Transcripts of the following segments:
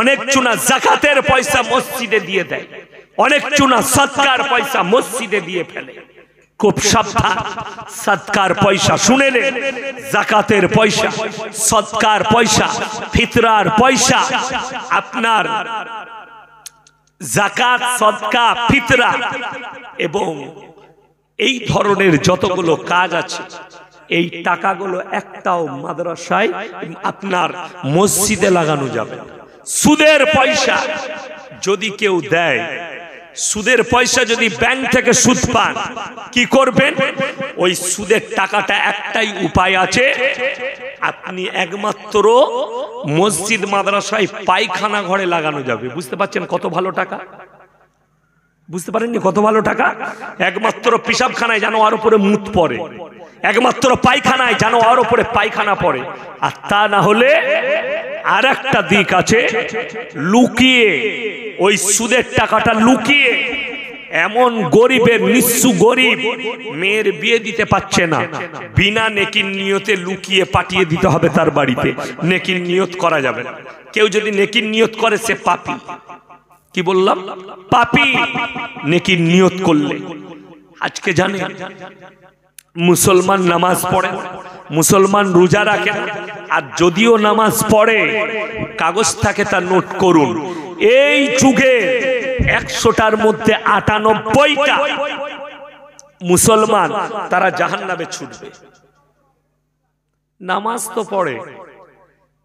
অনেক চুনা জাকাতের পয়সা মসজিদে দিয়ে দেয় অনেক চুনা সৎকার পয়সা মসজিদে দিয়ে ফেলে খুব সাবধান সৎকার পয়সা শুনে নেন জাকাতের পয়সা সৎকার পয়সা ফিতরার পয়সা আপনার জাকাত সৎকা ফিতরা এবং এই ধরনের যতগুলো কাজ আছে এই টাকাগুলো একটাও মাদ্রাসায় আপনার মসজিদে লাগানো যাবে সুদের পয়সা যদি কেউ দেয় সুদের পয়সা যদি ব্যাংক থেকে সুদ পান কি করবেন ওই সুদের টাকাটা একটাই উপায় আছে আপনি একমাত্র মসজিদ মাদ্রাসায় পায়খানা ঘরে লাগানো যাবে বুঝতে পারছেন কত ভালো টাকা বুঝতে পারেননি কত ভালো টাকা একমাত্র পিসাবখানায় যেন আর উপরে মুত পরে একমাত্র পায়খানায় যেন আর উপরে পায়খানা পড়ে আর তা না হলে আর একটা দিক আছে লুকিয়ে ওই সুদের টাকাটা লুকিয়ে এমন গরিবের নিঃসু গরিব মেয়ের বিয়ে দিতে পারছে না বিনা নেকির নিয়তে লুকিয়ে পাঠিয়ে দিতে হবে তার বাড়িতে নেকির নিয়ত করা যাবে কেউ যদি নেকির নিয়ত করে সে পাপি কি বললাম পাপি নেকি নিয়ত করলে আজকে জানে মুসলমান নামাজ পড়ে মুসলমান রোজা রাখে আর যদিও নামাজ পড়ে কাগজ থাকে তা নোট করুন এই যুগে একশোটার মধ্যে আটানব্বইটা মুসলমান তারা জাহান নামে ছুটবে নামাজ তো পড়ে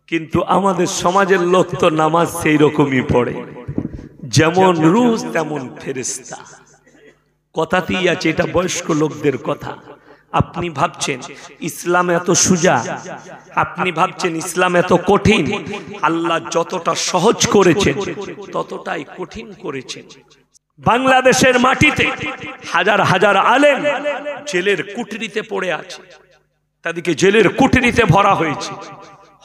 কিন্তু আমাদের সমাজের লোক তো নামাজ সেই রকমই পড়ে যেমন রুজ তেমন ফেরিস্তা কথাতেই আছে এটা বয়স্ক লোকদের কথা আপনি ভাবছেন ইসলাম এত সুজা আপনি ভাবছেন ইসলাম এত কঠিন আল্লাহ যতটা সহজ করেছেন ততটাই কঠিন করেছেন বাংলাদেশের মাটিতে হাজার হাজার আলেম জেলের কুটরিতে পড়ে আছে তাদেরকে জেলের কুটরিতে ভরা হয়েছে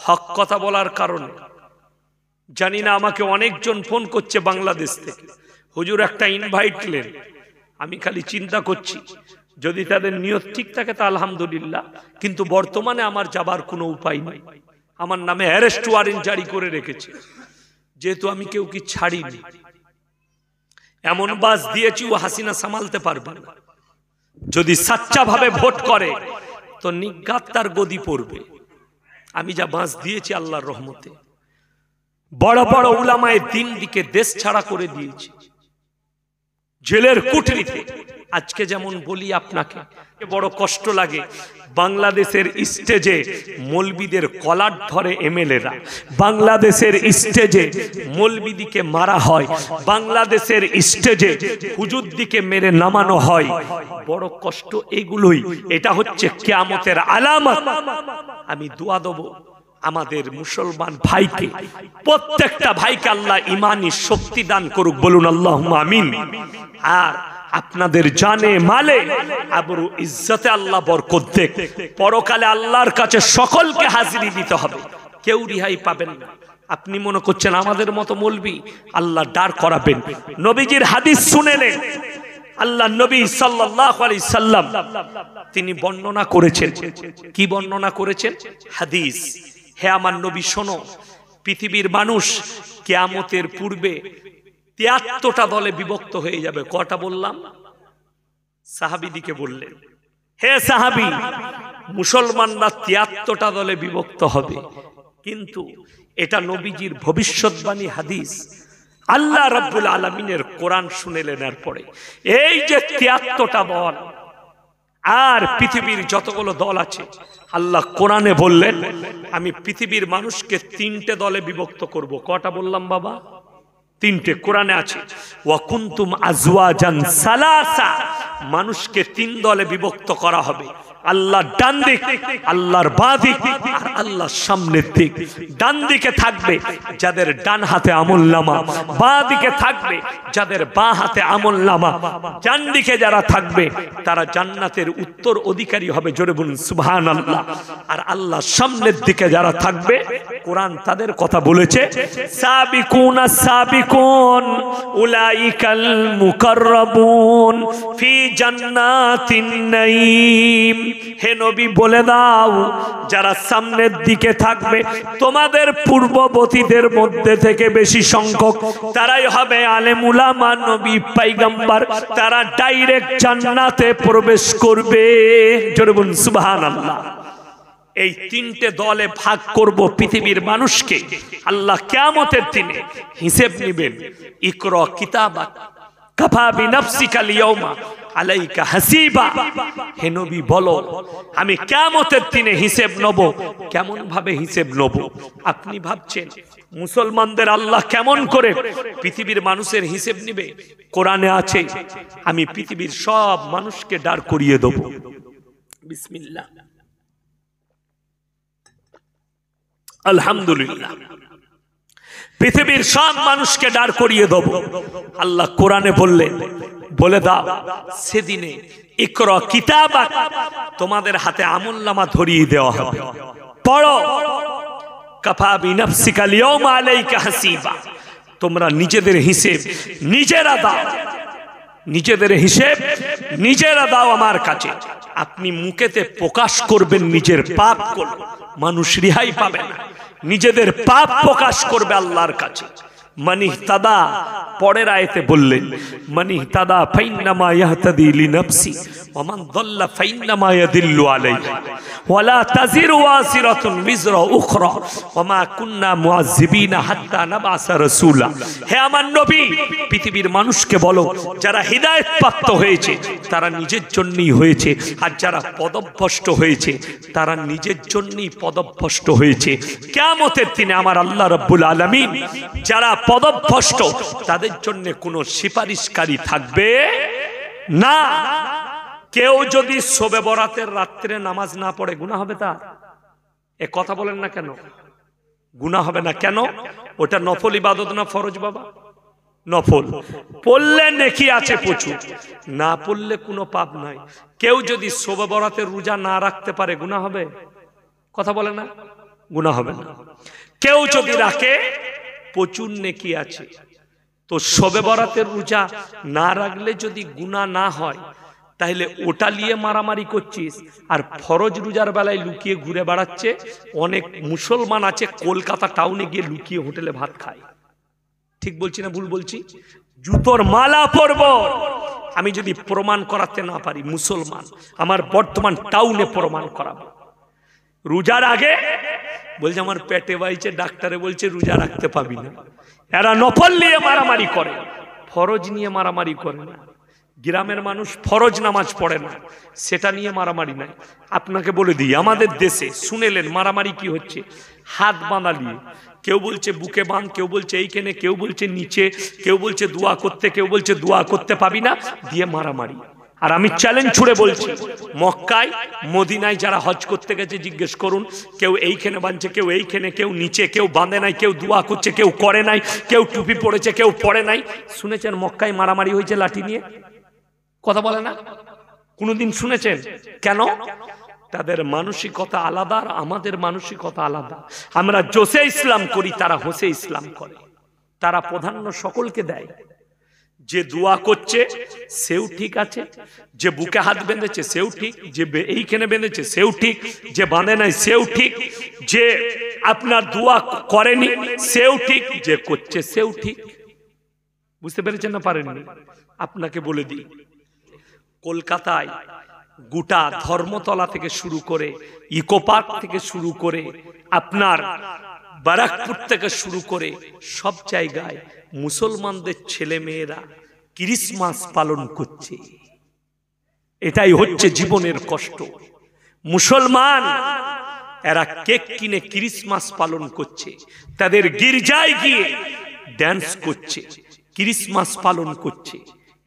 হক কথা বলার কারণে জানি না আমাকে অনেকজন ফোন করছে বাংলাদেশ থেকে হুজুর একটা ইনভাইট লেন আমি খালি চিন্তা করছি যদি তাদের নিয়ত ঠিক থাকে তা আলহামদুলিল্লাহ কিন্তু বর্তমানে আমার যাবার কোনো উপায় নাই আমার নামে অ্যারেস্ট ওয়ারেন্ট জারি করে রেখেছে যেহেতু আমি কেউ কি ছাড়িনি এমন বাস দিয়েছি ও হাসিনা সামালতে পারবে না যদি ভাবে ভোট করে তো নিজ্ঞাত তার গদি পড়বে আমি যা বাঁশ দিয়েছি আল্লাহর রহমতে বড় বড় উলামায় দিন দিকে দেশ ছাড়া করে দিয়েছে জেলের কুঠরিতে আজকে যেমন বলি আপনাকে বড় কষ্ট লাগে বাংলাদেশের স্টেজে মলবিদের কলার ধরে এমএলএরা বাংলাদেশের স্টেজে মলবিদিকে মারা হয় বাংলাদেশের স্টেজে হুজুরদিকে মেরে নামানো হয় বড় কষ্ট এগুলোই এটা হচ্ছে কেয়ামতের আলামত আমি দোয়া দেবো আমাদের মুসলমান ভাইকে প্রত্যেকটা ভাইকে আল্লাহ ইমানি শক্তি দান করুক বলুন আল্লাহ আমিন আর আপনাদের জানে মালে আবরু ইজ্জতে আল্লাহ বরকত দেখ পরকালে আল্লাহর কাছে সকলকে হাজিরি দিতে হবে কেউ রিহাই পাবেন না আপনি মনে করছেন আমাদের মতো মলবি আল্লাহ ডার করাবেন নবীজির হাদিস শুনে নেন আল্লাহ নবী সাল্লি সাল্লাম তিনি বর্ণনা করেছেন কি বর্ণনা করেছেন হাদিস হে আমার নবী শোনো পৃথিবীর মানুষ কেয়ামতের পূর্বে তিয়াত্তরটা দলে বিভক্ত হয়ে যাবে কটা বললাম সাহাবিদিকে বললেন হে সাহাবি মুসলমানরা তিয়াত্তরটা দলে বিভক্ত হবে কিন্তু এটা নবীজির ভবিষ্যৎবাণী হাদিস আল্লাহ রাব্বুল আলমিনের কোরআন শুনেলেন পরে এই যে তিয়াত্তরটা দল আর পৃথিবীর যতগুলো দল আছে আল্লাহ কোরআনে বললেন আমি পৃথিবীর মানুষকে তিনটে দলে বিভক্ত করব কটা বললাম বাবা তিনটে কোরআনে আছে ওয়াকুন্তুম আজওয়াজান সালাসা মানুষকে তিন দলে বিভক্ত করা হবে আল্লাহ ডান দিক আল্লাহর বা দিক আর আল্লাহর সামনের দিক ডান দিকে থাকবে যাদের ডান হাতে আমল নামা বা দিকে থাকবে যাদের বা হাতে আমল নামা ডান দিকে যারা থাকবে তারা জান্নাতের উত্তর অধিকারী হবে জোরে বলুন সুবহান আল্লাহ আর আল্লাহ সামনের দিকে যারা থাকবে কোরআন তাদের কথা বলেছে সাবিকুন সাবিকুন উলাইকাল মুকাররাবুন ফি জান্নাতিন নাঈম হে নবী বলে দাও যারা সামনের দিকে থাকবে তোমাদের পূর্ববর্তীদের মধ্যে থেকে বেশি সংখ্যক তারাই হবে আলেমুলামা নবী পাইগাম্বার তারা ডাইরেক্ট জান্নাতে প্রবেশ করবে জোরে বলুন সুবহানাল্লাহ এই তিনটে দলে ভাগ করব পৃথিবীর মানুষকে আল্লাহ কিয়ামতের দিনে হিসেব নেবেন ইকরা কিতাবা কাফা বিনাফসিকা ইয়াউমা আলাইকা হাসিবা হে নবী বলো আমি কেমতের দিনে হিসেব কেমন ভাবে হিসেব আপনি ভাবছেন মুসলমানদের আল্লাহ কেমন করে পৃথিবীর মানুষের হিসেব নিবে কোরআনে আছে আমি পৃথিবীর সব মানুষকে ডার করিয়ে দেব বিসমিল্লাহ আলহামদুলিল্লাহ পৃথিবীর সব মানুষকে ডার করিয়ে দেব আল্লাহ কোরআনে বললেন বলে দাও সেদিনে ইকর কিতাব তোমাদের হাতে আমল নামা ধরিয়ে দেওয়া হবে পড়ো কাফা নফসিকা লিয়াউম আলাইকা হাসিবা তোমরা নিজেদের হিসেব নিজেরা দাও নিজেদের হিসেব নিজেরা দাও আমার কাছে আপনি মুখেতে প্রকাশ করবেন নিজের পাপ মানুষ রিহাই পাবে না নিজেদের পাপ প্রকাশ করবে আল্লাহর কাছে মানিহতাদা পরের আয়তে বললেন মানিহতাদা ফাইন্নামা ইয়াহতাদি লিনাফসি ওয়া মান দাল্লা ফাইন্নামা ইয়াদিল্লু আলাইহি ওয়া লা তাজির ওয়াসিরাতুন বিজরা উখরা ওয়া মা কুননা মুআযযিবিনা হাত্তা নাবাসা রাসূলা হে আমার নবী পৃথিবীর মানুষকে বলো যারা হিদায়াত প্রাপ্ত হয়েছে তারা নিজের জন্যই হয়েছে আর যারা পদভ্রষ্ট হয়েছে তারা নিজের জন্যই পদভ্রষ্ট হয়েছে কিয়ামতের দিনে আমার আল্লাহ রাব্বুল আলামিন যারা পদভ্রষ্ট তাদের জন্য কোনো সিফারিশকারী থাকবে না কেউ যদি শোবে বরাতের রাত্রে নামাজ না পড়ে গুণা হবে তার এ কথা বলেন না কেন গুণা হবে না কেন ওটা নফল ইবাদত না ফরজ বাবা নফল পড়লে নেকি আছে প্রচুর না পড়লে কোনো পাপ নাই কেউ যদি শোবে বরাতে রোজা না রাখতে পারে গুণা হবে কথা বলে না গুণা হবে না কেউ যদি রাখে প্রচুর নেকি আছে তো সবে বরাতের রোজা না রাখলে যদি গুণা না হয় তাহলে ওটা নিয়ে মারামারি করছিস আর ফরজ রোজার বেলায় লুকিয়ে ঘুরে বেড়াচ্ছে অনেক মুসলমান আছে কলকাতা টাউনে গিয়ে লুকিয়ে হোটেলে ভাত খায় ঠিক বলছি না ভুল বলছি জুতোর মালা পরব আমি যদি প্রমাণ করাতে না পারি মুসলমান আমার বর্তমান টাউনে প্রমাণ করাবো রোজার আগে বলছে আমার পেটে বাইছে ডাক্তারে বলছে রোজা রাখতে পাবি না এরা নফল নিয়ে মারামারি করে ফরজ নিয়ে মারামারি করে না গ্রামের মানুষ ফরজ নামাজ পড়ে না সেটা নিয়ে মারামারি নাই আপনাকে বলে দিই আমাদের দেশে শুনেলেন মারামারি কি হচ্ছে হাত বাঁধা নিয়ে কেউ বলছে বুকে বাঁধ কেউ বলছে এইখানে কেউ বলছে নিচে কেউ বলছে দোয়া করতে কেউ বলছে দোয়া করতে পাবি না দিয়ে মারামারি আর আমি চ্যালেঞ্জ ছুড়ে বলছি মক্কায় মদিনায় যারা হজ করতে গেছে জিজ্ঞেস করুন কেউ এইখানে বাঁধছে কেউ এইখানে কেউ নিচে কেউ বাঁধে নাই কেউ দোয়া করছে কেউ করে নাই কেউ টুপি পড়েছে কেউ পড়ে নাই শুনেছেন মক্কায় মারামারি হয়েছে লাঠি নিয়ে কথা বলে না কোনোদিন শুনেছেন কেন তাদের মানসিকতা আলাদা আর আমাদের মানসিকতা আলাদা আমরা জোসে ইসলাম করি তারা হোসে ইসলাম করে তারা প্রধান্য সকলকে দেয় যে দোয়া করছে সেও ঠিক আছে যে বুকে হাত বেঁধেছে সেও ঠিক যে এইখানে বেঁধেছে সেও ঠিক যে বাঁধে নাই সেও ঠিক যে আপনার দোয়া করেনি সেও ঠিক যে করছে সেও ঠিক বুঝতে পেরেছেন না পারেননি আপনাকে বলে দিই কলকাতায় গোটা ধর্মতলা থেকে শুরু করে ইকো পার্ক থেকে শুরু করে আপনার ব্যারাকপুর থেকে শুরু করে সব জায়গায় মুসলমানদের ছেলে মেয়েরা ক্রিসমাস পালন করছে এটাই হচ্ছে জীবনের কষ্ট মুসলমান এরা কেক কিনে ক্রিসমাস পালন করছে তাদের গির্জায় গিয়ে ড্যান্স করছে ক্রিসমাস পালন করছে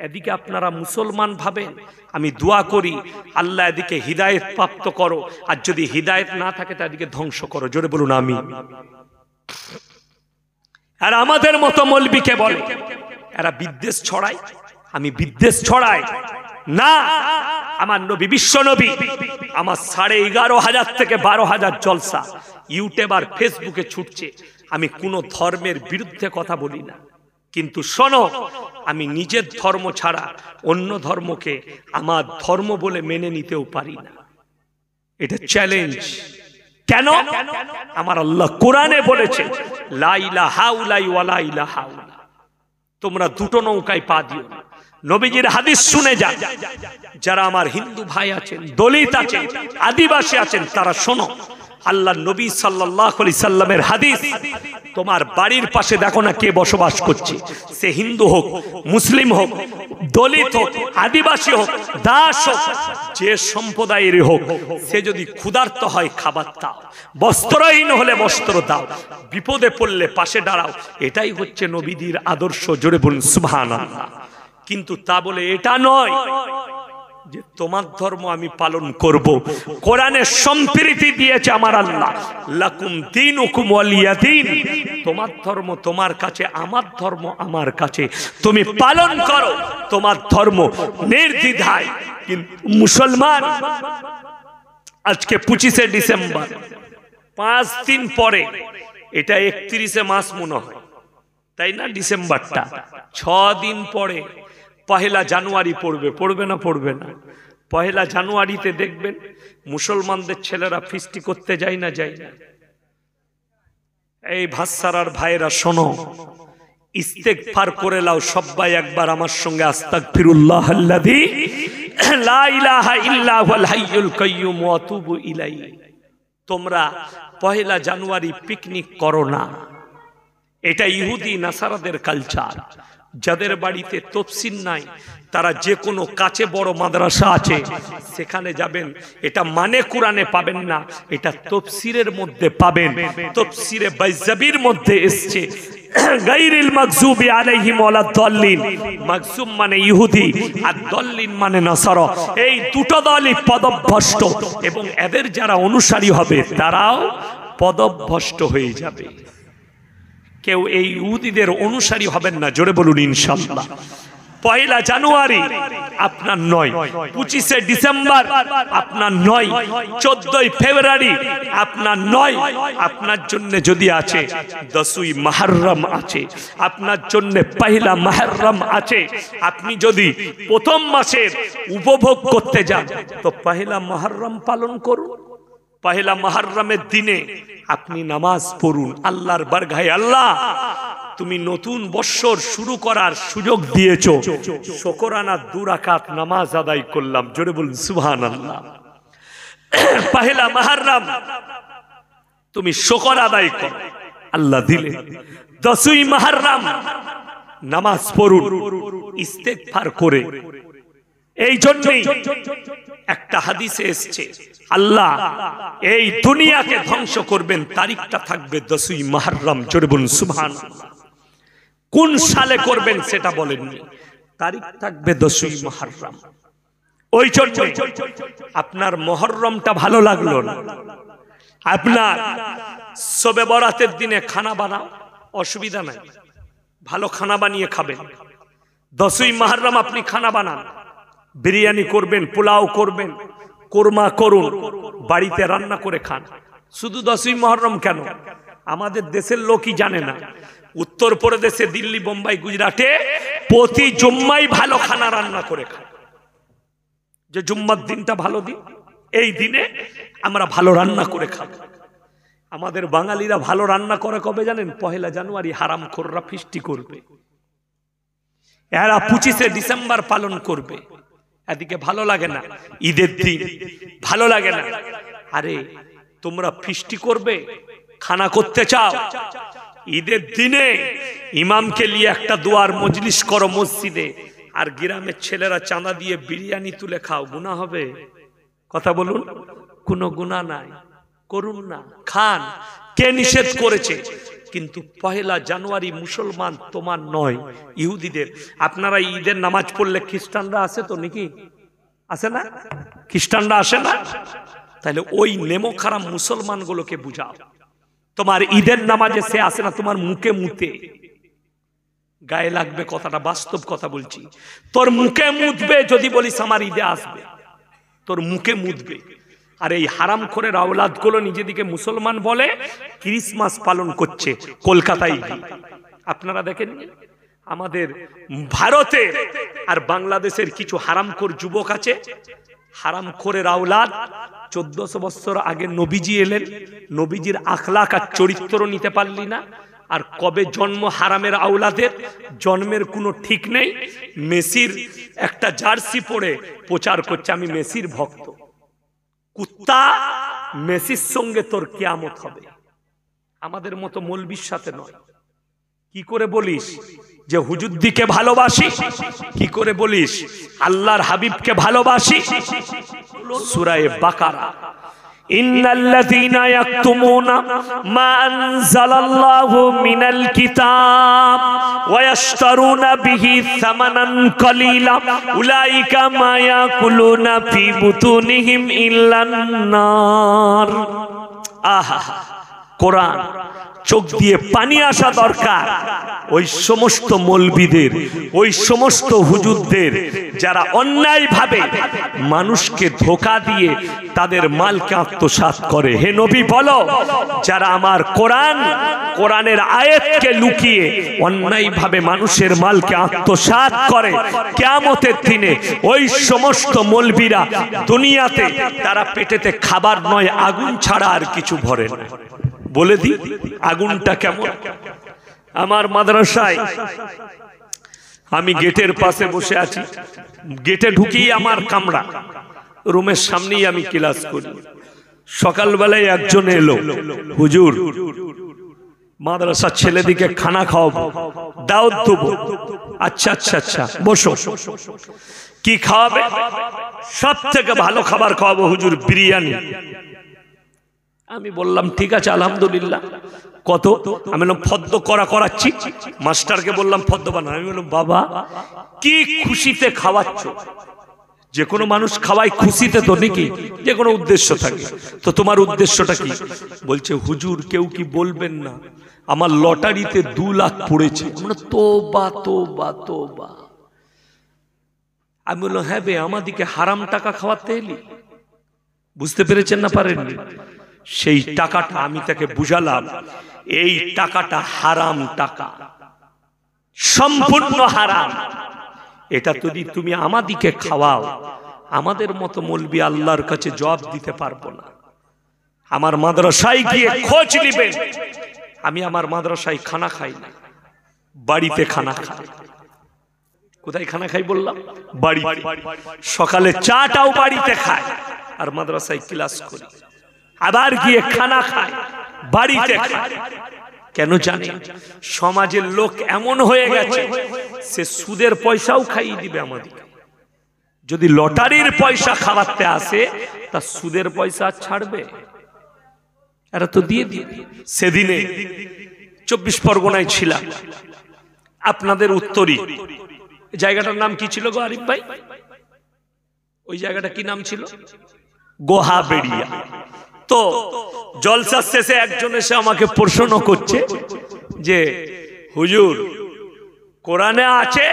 এদিকে আপনারা মুসলমান ভাবেন আমি দোয়া করি আল্লাহ এদিকে হৃদায়ত প্রাপ্ত করো আর যদি হৃদায়ত না থাকে তাদিকে ধ্বংস করো জোরে বলুন আমি আর আমাদের মতো মলবিকে বলে এরা বিদ্বেষ ছড়ায় আমি বিদ্বেষ ছড়াই না আমার নবী বিশ্ব নবী আমার সাড়ে এগারো হাজার থেকে বারো হাজার জলসা ইউটিউব আর ফেসবুকে ছুটছে আমি কোনো ধর্মের বিরুদ্ধে কথা বলি না কিন্তু শোনো আমি নিজের ধর্ম ছাড়া অন্য ধর্মকে আমার ধর্ম বলে মেনে নিতেও পারি না এটা চ্যালেঞ্জ কেন আমার আল্লাহ কোরআনে বলেছে লাইলা হাউলাই ওয়ালাইলা হাউ তোমরা দুটো নৌকায় পা দিও নবীজির হাদিস শুনে যা যারা আমার হিন্দু ভাই আছেন দলিত আছেন আদিবাসী আছেন তারা শোনো আল্লাহ নবী সাল্লাহ আলি সাল্লামের হাদিস তোমার বাড়ির পাশে দেখো না কে বসবাস করছে সে হিন্দু হোক মুসলিম হোক দলিত হোক আদিবাসী হোক দাস হোক যে সম্প্রদায়ের হোক সে যদি ক্ষুধার্ত হয় খাবার দাও বস্ত্রহীন হলে বস্ত্র দাও বিপদে পড়লে পাশে দাঁড়াও এটাই হচ্ছে নবীদের আদর্শ জোরে বলুন সুভান কিন্তু তা বলে এটা নয় যে তোমার ধর্ম আমি পালন করব। কোরআনের সম্পৃতি দিয়েছে আমার আল্লাহ লাকুম দিন উকুম দিন তোমার ধর্ম তোমার কাছে আমার ধর্ম আমার কাছে তুমি পালন করো তোমার ধর্ম নির্দ্বিধায় কিন্তু মুসলমান আজকে পঁচিশে ডিসেম্বর পাঁচ দিন পরে এটা একত্রিশে মাস মনে হয় তাই না ডিসেম্বরটা ছ দিন পরে পহেলা জানুয়ারি পড়বে পড়বে না পড়বে না পহেলা জানুয়ারিতে দেখবেন মুসলমানদের ছেলেরা ফিস্টি করতে যায় না যায় না এই ভাস্সারার ভাইয়েরা শোনো ইস্তেক ফার করে লাও সবাই একবার আমার সঙ্গে আস্তাক ফিরুল্লাহ ইলাই তোমরা পহেলা জানুয়ারি পিকনিক করো না এটা ইহুদি নাসারাদের কালচার যাদের বাড়িতে তফসিল নাই তারা যে কোনো কাছে বড় মাদ্রাসা আছে সেখানে যাবেন এটা মানে কোরআনে পাবেন না এটা তফসিরের মধ্যে পাবেন তফসিরে বাইজাবির মধ্যে এসছে মানে মানে এবং এদের যারা অনুসারী হবে তারাও পদভ্রষ্ট হয়ে যাবে কেউ এই ইহুদিদের অনুসারী হবেন না জোরে বলুন ইনশাল্লাহ পয়লা জানুয়ারি আপনার নয় পঁচিশে ডিসেম্বর আপনার নয় চোদ্দই ফেব্রুয়ারি আপনার নয় আপনার জন্য যদি আছে দশই মাহরম আছে আপনার জন্য পহিলা মাহরম আছে আপনি যদি প্রথম মাসের উপভোগ করতে যান তো পহিলা মাহরম পালন করুন পহেলা মহারমের দিনে আপনি নামাজ পড়ুন আল্লাহর বারঘাই আল্লাহ তুমি নতুন বৎসর শুরু করার সুযোগ দিয়েছ শোকরানা দুরাকাত নামাজ আদায় করলাম জোরে বলুন সুহান আল্লাহ পাহেলা মাহারাম তুমি শোকর আদায় কর আল্লাহ দিলে দশই মাহারাম নামাজ পড়ুন ইস্তেকফার করে এই জন্যই একটা হাদিসে এসছে আল্লাহ এই দুনিয়াকে ধ্বংস করবেন তারিখটা থাকবে দশই মাহরম চরবুন সুহান কোন সালে করবেন সেটা বলেননি তারিখ থাকবে দশই মাহরম ওই জন্য আপনার মহরমটা ভালো লাগলো না আপনার সবে বরাতের দিনে খানা বানাও অসুবিধা নাই ভালো খানা বানিয়ে খাবেন দশই মাহরম আপনি খানা বানান বিরিয়ানি করবেন পোলাও করবেন কোরমা করুন বাড়িতে রান্না করে খান শুধু দশই মহরম কেন আমাদের দেশের লোকই জানে না উত্তর প্রদেশে দিল্লি বোম্বাই গুজরাটে প্রতি জুম্মাই ভালো খানা রান্না করে খান যে জুম্মার দিনটা ভালো দিন এই দিনে আমরা ভালো রান্না করে খাব আমাদের বাঙালিরা ভালো রান্না করে কবে জানেন পহেলা জানুয়ারি হারাম খোররা ফিস্টি করবে এরা পঁচিশে ডিসেম্বর পালন করবে এদিকে ভালো লাগে না ঈদের দিন ভালো লাগে না আরে তোমরা ফিষ্টি করবে খানা করতে চাও ঈদের দিনে ইমামকে নিয়ে একটা দুয়ার মজলিস করো মসজিদে আর গ্রামের ছেলেরা চাঁদা দিয়ে বিরিয়ানি তুলে খাও গুণা হবে কথা বলুন কোনো গুণা নাই করুন না খান কে নিষেধ করেছে কিন্তু পহেলা জানুয়ারি মুসলমান তোমার নয় ইহুদিদের আপনারা ঈদের নামাজ পড়লে খ্রিস্টানরা আছে তো নাকি আছে না খ্রিস্টানরা আসে না তাহলে ওই নেমো খারাপ মুসলমান গুলোকে বুঝাও তোমার ঈদের নামাজে সে আসে না তোমার মুখে মুতে গায়ে লাগবে কথাটা বাস্তব কথা বলছি তোর মুখে মুতবে যদি বলিস আমার ঈদে আসবে তোর মুখে মুতবে আর এই হারাম করে গুলো নিজেদিকে মুসলমান বলে ক্রিসমাস পালন করছে কলকাতায় আপনারা দেখেন আমাদের ভারতে আর বাংলাদেশের কিছু হারামখোর যুবক আছে হারাম করে রাওলাদ চোদ্দশো বছর আগে নবীজি এলেন নবীজির আখলাক আর চরিত্র নিতে পারলি না আর কবে জন্ম হারামের আওলাদের জন্মের কোনো ঠিক নেই মেসির একটা জার্সি পরে প্রচার করছে আমি মেসির ভক্ত কুত্তা মেসির সঙ্গে তোর কেয়ামত হবে আমাদের মতো মলবির সাথে নয় কি করে বলিস যে দিকে ভালোবাসি কি করে বলিস আল্লাহর হাবিবকে ভালোবাসি সুরায় বাকারা ইন্নাল্লাযীনা ইয়াকতুমুনা মা আনজালাল্লাহু মিনাল কিতাব ওয়া ইয়াশতারুনা বিহি সামানান কালীলা উলাইকা মা ইয়াকুলুনা ফি বুতুনিহিম ইল্লান নার আহা কোরআন চোখ দিয়ে পানি আসা দরকার ওই সমস্ত মলবিদের ওই সমস্ত হুজুরদের যারা অন্যায়ভাবে মানুষকে ধোকা দিয়ে তাদের মালকে আত্মসাত করে হে নবী বলো যারা আমার কোরআন কোরআনের আয়াতকে লুকিয়ে অন্যায়ভাবে মানুষের মালকে আত্মসাত করে কেমতের দিনে ওই সমস্ত মলবিরা দুনিয়াতে তারা পেটেতে খাবার নয় আগুন ছাড়া আর কিছু ভরে না বলে দিই আগুনটা কেমন আমার মাদ্রাসায় আমি গেটের পাশে বসে আছি গেটে ঢুকেই আমার কামরা রুমের সামনেই আমি ক্লাস করি সকালবেলায় একজন এলো হুজুর মাদ্রাসার ছেলেদিকে খানা খাওয়াবো দাও দেবো আচ্ছা আচ্ছা আচ্ছা বসো কি খাওয়াবে সব থেকে ভালো খাবার খাওয়াবো হুজুর বিরিয়ানি আমি বললাম ঠিক আছে আলহামদুলিল্লাহ কত আমি বললাম ফদ্দ করা করাচ্ছি মাস্টারকে বললাম ফদ্দ বানা আমি বললাম বাবা কি খুশিতে খাওয়াচ্ছ যে কোনো মানুষ খাওয়াই খুশিতে তো নাকি যে কোনো উদ্দেশ্য থাকে তো তোমার উদ্দেশ্যটা কি বলছে হুজুর কেউ কি বলবেন না আমার লটারিতে দু লাখ পড়েছে তো বা তো বা তো বা আমি বললাম হ্যাঁ বে আমাদিকে হারাম টাকা খাওয়াতে এলি বুঝতে পেরেছেন না পারেননি সেই টাকাটা আমি তাকে বুঝালাম এই টাকাটা হারাম টাকা সম্পূর্ণ হারাম এটা যদি তুমি আমাদিকে খাওয়াও আমাদের মতো মলবি আল্লাহর কাছে জবাব দিতে পারবো না আমার মাদ্রাসায় গিয়ে খোঁজ নিবেন আমি আমার মাদ্রাসায় খানা খাই না বাড়িতে খানা খাই কোথায় খানা খাই বললাম বাড়ি সকালে চাটাও বাড়িতে খায় আর মাদ্রাসায় ক্লাস করি আবার গিয়ে খানা খায় বাড়িতে কেন জানে সমাজের লোক এমন হয়ে গেছে সে সুদের পয়সাও খাইয়ে দিবে আমাদের যদি লটারির পয়সা খাওয়াতে আসে তা সুদের পয়সা ছাড়বে এরা তো দিয়ে দিয়ে সেদিনে চব্বিশ পরগনায় ছিলাম আপনাদের উত্তরী জায়গাটার নাম কি ছিল গো আরিফ ভাই ওই জায়গাটা কি নাম ছিল গোহা বেড়িয়া তো জলসার শেষে একজন এসে আমাকে প্রশ্ন করছে যে হুজুর কোরআনে আছে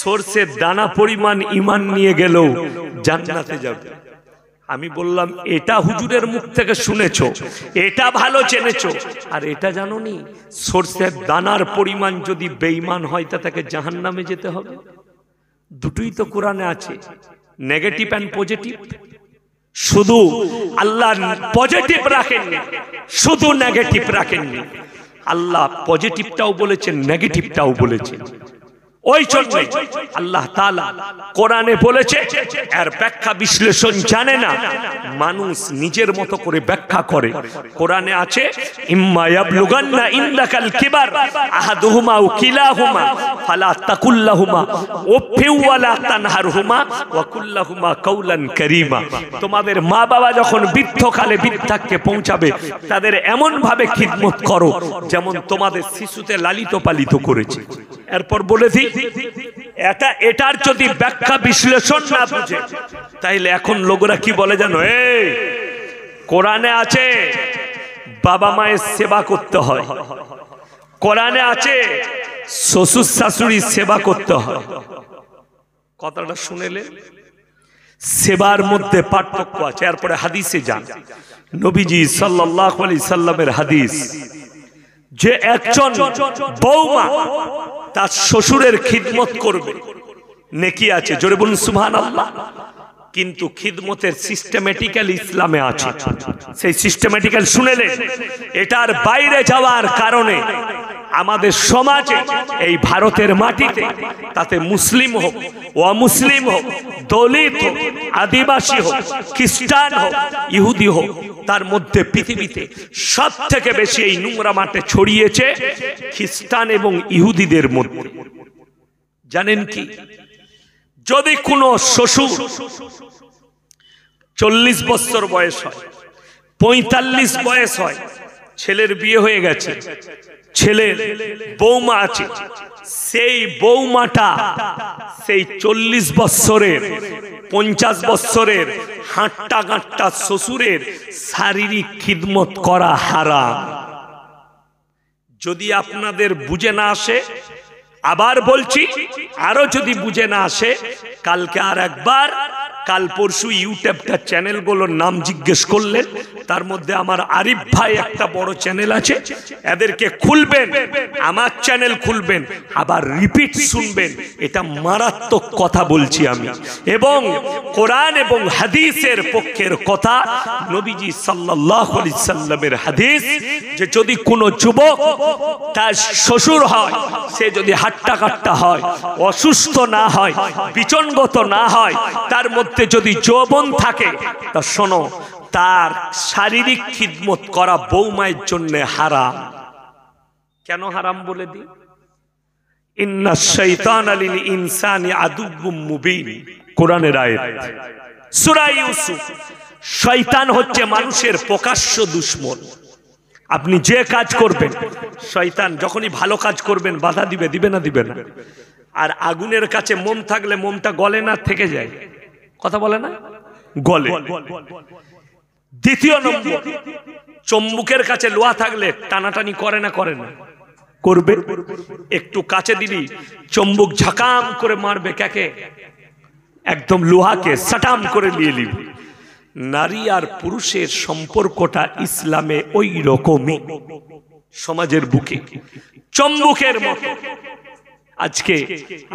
সর্ষের দানা পরিমাণ ইমান নিয়ে গেলেও জানাতে যাবে আমি বললাম এটা হুজুরের মুখ থেকে শুনেছ এটা ভালো চেনেছ আর এটা জানো নি সর্ষের দানার পরিমাণ যদি বেইমান হয় তা তাকে জাহান নামে যেতে হবে দুটোই তো কোরআনে আছে নেগেটিভ অ্যান্ড পজিটিভ শুধু আল্লাহ পজিটিভ রাখেননি শুধু নেগেটিভ রাখেননি আল্লাহ পজিটিভটাও বলেছেন নেগেটিভটাও বলেছেন ওই চলবে আল্লাহ তালা কোরআনে বলেছে এর ব্যাখ্যা বিশ্লেষণ জানে না মানুষ নিজের মতো করে ব্যাখ্যা করে কোরআনে আছে তোমাদের মা বাবা যখন বৃদ্ধকালে বৃদ্ধাকে পৌঁছাবে তাদের এমন ভাবে খিদমত করো যেমন তোমাদের শিশুতে লালিত পালিত করেছে এরপর বলেছি এটা এটার যদি ব্যাখ্যা বিশ্লেষণ না বুঝে তাইলে এখন লোকরা কি বলে জানো এই কোরআনে আছে বাবা মায়ের সেবা করতে হয় কোরআনে আছে শ্বশুর শাশুড়ি সেবা করতে হয় কথাটা শুনেলে সেবার মধ্যে পার্থক্য আছে এরপরে হাদিসে যান নবীজি সাল্লাহ আলি সাল্লামের হাদিস যে একজন বৌমা তার শ্বশুরের খিদমত করবে নেকি আছে জোরে বলুন আল্লাহ কিন্তু খিদমতের সিস্টেমেটিক্যাল ইসলামে আছে সেই সিস্টেমেটিক্যাল শুনেলে এটার বাইরে যাওয়ার কারণে আমাদের সমাজে এই ভারতের মাটিতে তাতে মুসলিম হোক অমুসলিম হোক দলিত হোক আদিবাসী হোক খ্রিস্টান হোক ইহুদি হোক তার মধ্যে পৃথিবীতে সব থেকে বেশি এই নোংরা মাঠে ছড়িয়েছে খ্রিস্টান এবং ইহুদিদের মধ্যে জানেন কি যদি কোনো শ্বশুর চল্লিশ বছর বয়স হয় পঁয়তাল্লিশ বয়স হয় ছেলের বিয়ে হয়ে গেছে ছেলের বৌমা আছে সেই বৌমাটা সেই চল্লিশ বৎসরের পঞ্চাশ বৎসরের হাঁটটা গাঁটটা শ্বশুরের শারীরিক খিদমত করা হারা যদি আপনাদের বুঝে না আসে আবার বলছি আরো যদি বুঝে না আসে কালকে আর একবার কাল পরশু ইউটিউবটা চ্যানেলগুলোর নাম জিজ্ঞেস করলেন তার মধ্যে আমার আরিফ ভাই একটা বড় চ্যানেল আছে এদেরকে খুলবেন আমার চ্যানেল খুলবেন আবার রিপিট শুনবেন এটা মারাত্মক কথা বলছি আমি এবং কোরআন এবং হাদিসের পক্ষের কথা নবীজি সাল্লাহ সাল্লামের হাদিস যে যদি কোনো যুবক তার শ্বশুর হয় সে যদি হাট্টা কাট্টা হয় অসুস্থ না হয় বিচনগত না হয় তার মধ্যে থাকতে যদি যৌবন থাকে তা শোনো তার শারীরিক খিদমত করা বৌমায়ের জন্য হারাম কেন হারাম বলে দি ইন্না আলিল ইনসানি আদুবুম মুবিন কোরআনের আয়াত সূরা ইউসুফ শয়তান হচ্ছে মানুষের প্রকাশ্য দুশ্মন আপনি যে কাজ করবেন শয়তান যখনই ভালো কাজ করবেন বাধা দিবে দিবে না দিবে না আর আগুনের কাছে মোম থাকলে মোমটা গলে না থেকে যায় কথা বলে না গলে দ্বিতীয় নম্বর চম্বুকের কাছে লোহা থাকলে টানাটানি করে না করে না করবে একটু কাছে দিলি চম্বুক ঝাকাম করে মারবে কাকে একদম লোহাকে সাটাম করে নিয়ে নিবি নারী আর পুরুষের সম্পর্কটা ইসলামে ওই রকমই সমাজের বুকে চম্বুকের মতো আজকে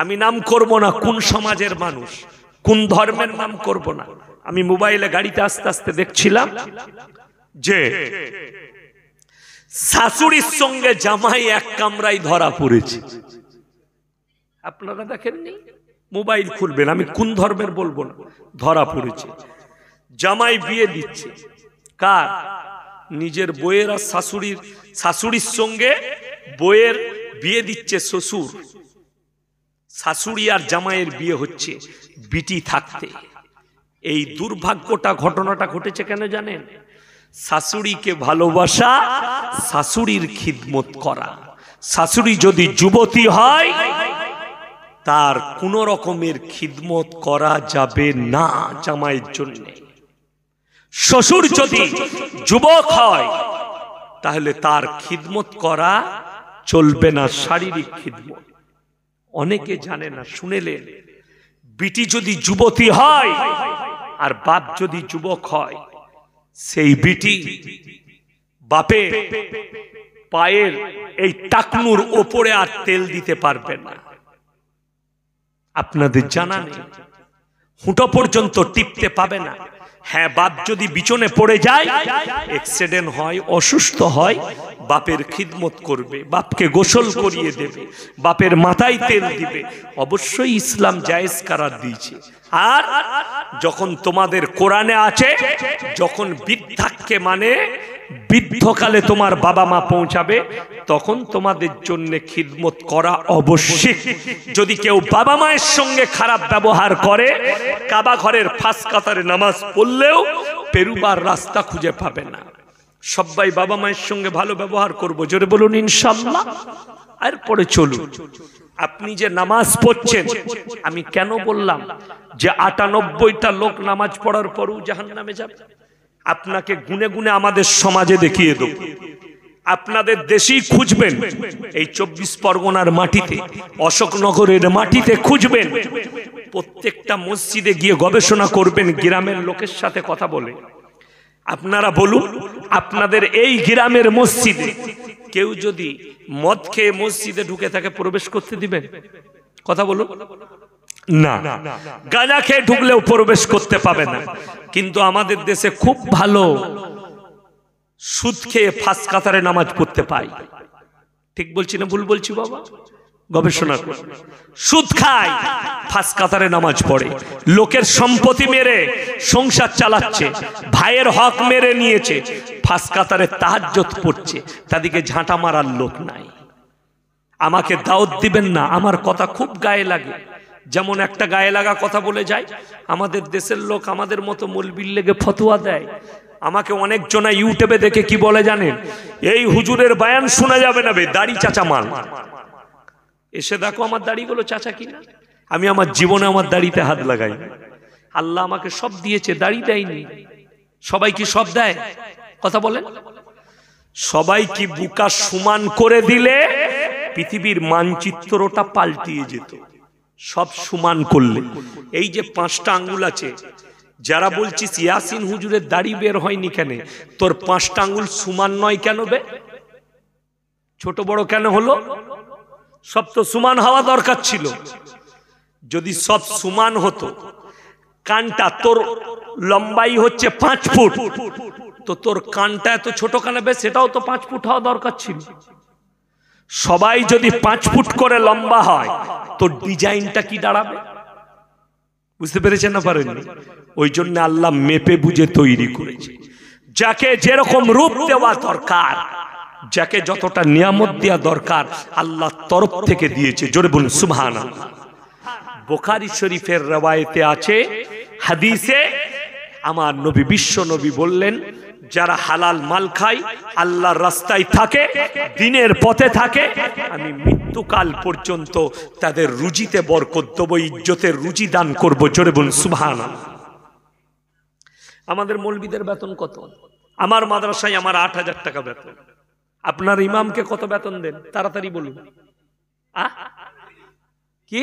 আমি নাম করব না কোন সমাজের মানুষ কোন ধর্মের নাম করব না আমি মোবাইলে গাড়িতে আস্তে আস্তে দেখছিলাম যে শাশুড়ির সঙ্গে জামাই এক কামরাই ধরা পড়েছে আপনারা দেখেননি মোবাইল খুলবেন আমি কোন ধর্মের বলবো না ধরা পড়েছে জামাই বিয়ে দিচ্ছে কার নিজের বইয়ের আর শাশুড়ির শাশুড়ির সঙ্গে বইয়ের বিয়ে দিচ্ছে শ্বশুর শাশুড়ি আর জামাইয়ের বিয়ে হচ্ছে বিটি থাকতে এই দুর্ভাগ্যটা ঘটনাটা ঘটেছে কেন জানেন শাশুড়িকে ভালোবাসা শাশুড়ির খিদমত করা শাশুড়ি যদি যুবতী হয় তার কোন রকমের খিদমত করা যাবে না জামাইয়ের জন্য শ্বশুর যদি যুবক হয় তাহলে তার খিদমত করা চলবে না শারীরিক খিদমত অনেকে জানে না শুনেলেন বিটি যদি যুবতী হয় আর বাপ যদি যুবক হয় সেই বিটি বাপের পায়ের এই টাকনুর ওপরে আর তেল দিতে পারবে না আপনাদের জানা নেই হুঁটো পর্যন্ত টিপতে পাবে না হ্যাঁ বাপ যদি বিচনে পড়ে যায় অ্যাক্সিডেন্ট হয় অসুস্থ হয় বাপের খিদমত করবে বাপকে গোসল করিয়ে দেবে বাপের মাথায় তেল দিবে অবশ্যই ইসলাম জায়েজ কারার দিয়েছে আর যখন তোমাদের কোরআনে আছে যখন বৃদ্ধাকে মানে বৃদ্ধকালে তোমার বাবা মা পৌঁছাবে তখন তোমাদের জন্য খিদমত করা অবশ্যই যদি কেউ বাবা মায়ের সঙ্গে খারাপ ব্যবহার করে কাবা ঘরের ফাঁস কাতারে নামাজ পড়লেও পেরুবার রাস্তা খুঁজে পাবে না সবাই বাবা মায়ের সঙ্গে ভালো ব্যবহার করবো জোরে বলুন ইনশাল্লাহ পরে চলুন আপনি যে নামাজ পড়ছেন আমি কেন বললাম যে আটানব্বইটা লোক নামাজ পড়ার পরও জাহান নামে যাবে আপনাকে গুনে গুনে আমাদের সমাজে দেখিয়ে দেব আপনাদের দেশেই খুঁজবেন এই চব্বিশ পরগনার মাটিতে অশোকনগরের মাটিতে খুঁজবেন প্রত্যেকটা মসজিদে গিয়ে গবেষণা করবেন গ্রামের লোকের সাথে কথা বলে আপনারা বলুন আপনাদের এই গ্রামের মসজিদে কেউ যদি মদ খেয়ে মসজিদে ঢুকে তাকে প্রবেশ করতে দিবেন কথা বলুন না গাঁজা খেয়ে ঢুকলেও প্রবেশ করতে পাবে না কিন্তু আমাদের দেশে খুব ভালো সুদ খেয়ে ফাঁস কাতারে নামাজ পড়তে পাই ঠিক বলছি না ভুল বলছি বাবা গবেষণা সুদ খায় ফাঁস কাতারে নামাজ পড়ে লোকের সম্পত্তি মেরে সংসার চালাচ্ছে ভাইয়ের হক মেরে নিয়েছে ফাঁস কাতারে তাহাজ্জত পড়ছে তাদেরকে ঝাঁটা মারার লোক নাই আমাকে দাওয়াত দিবেন না আমার কথা খুব গায়ে লাগে যেমন একটা গায়ে লাগা কথা বলে যায় আমাদের দেশের লোক আমাদের মতো মলবিল লেগে ফতোয়া দেয় আমাকে জনা ইউটিউবে দেখে কি বলে জানেন এই হুজুরের বায়ান শোনা যাবে না বে দাড়ি চাচা মাল এসে দেখো আমার দাড়িগুলো চাচা না আমি আমার জীবনে আমার দাড়িতে হাত লাগাই আল্লাহ আমাকে সব দিয়েছে দাড়ি দেয়নি সবাই কি সব দেয় কথা বলেন সবাই কি বুকা সমান করে দিলে পৃথিবীর মানচিত্রটা পাল্টিয়ে যেত সব সমান করলে এই যে পাঁচটা আঙ্গুল আছে যারা বলছিস ইয়াসিন হুজুরের দাড়ি বের হয়নি কেন তোর পাঁচটা আঙ্গুল সমান নয় কেন বে ছোট বড় কেন হলো সব তো সমান হওয়া দরকার ছিল যদি সব সমান হতো কানটা তোর লম্বাই হচ্ছে পাঁচ ফুট তো তোর কানটা এত ছোট কানে সেটাও তো পাঁচ ফুট হওয়া দরকার ছিল সবাই যদি পাঁচ ফুট করে লম্বা হয় তো ডিজাইনটা কি দাঁড়াবে বুঝতে পেরেছেন না পারেননি ওই জন্য আল্লাহ মেপে বুঝে তৈরি করেছে যাকে যেরকম রূপ দেওয়া দরকার যাকে যতটা নিয়ামত দেওয়া দরকার আল্লাহ তরফ থেকে দিয়েছে জোরে বলুন সুবহান বোখারি শরীফের রেওয়ায়তে আছে হাদিসে আমার নবী বিশ্ব নবী বললেন যারা হালাল মাল খায় আল্লাহর রাস্তায় থাকে দিনের পথে থাকে আমি মৃত্যুকাল পর্যন্ত তাদের রুজিতে বরকত দেবো ইজ্জতের রুজি দান করবো জোরে বলুন সুভান আমাদের মলবিদের বেতন কত আমার মাদ্রাসায় আমার আট হাজার টাকা বেতন আপনার ইমামকে কত বেতন দেন তাড়াতাড়ি বলুন কি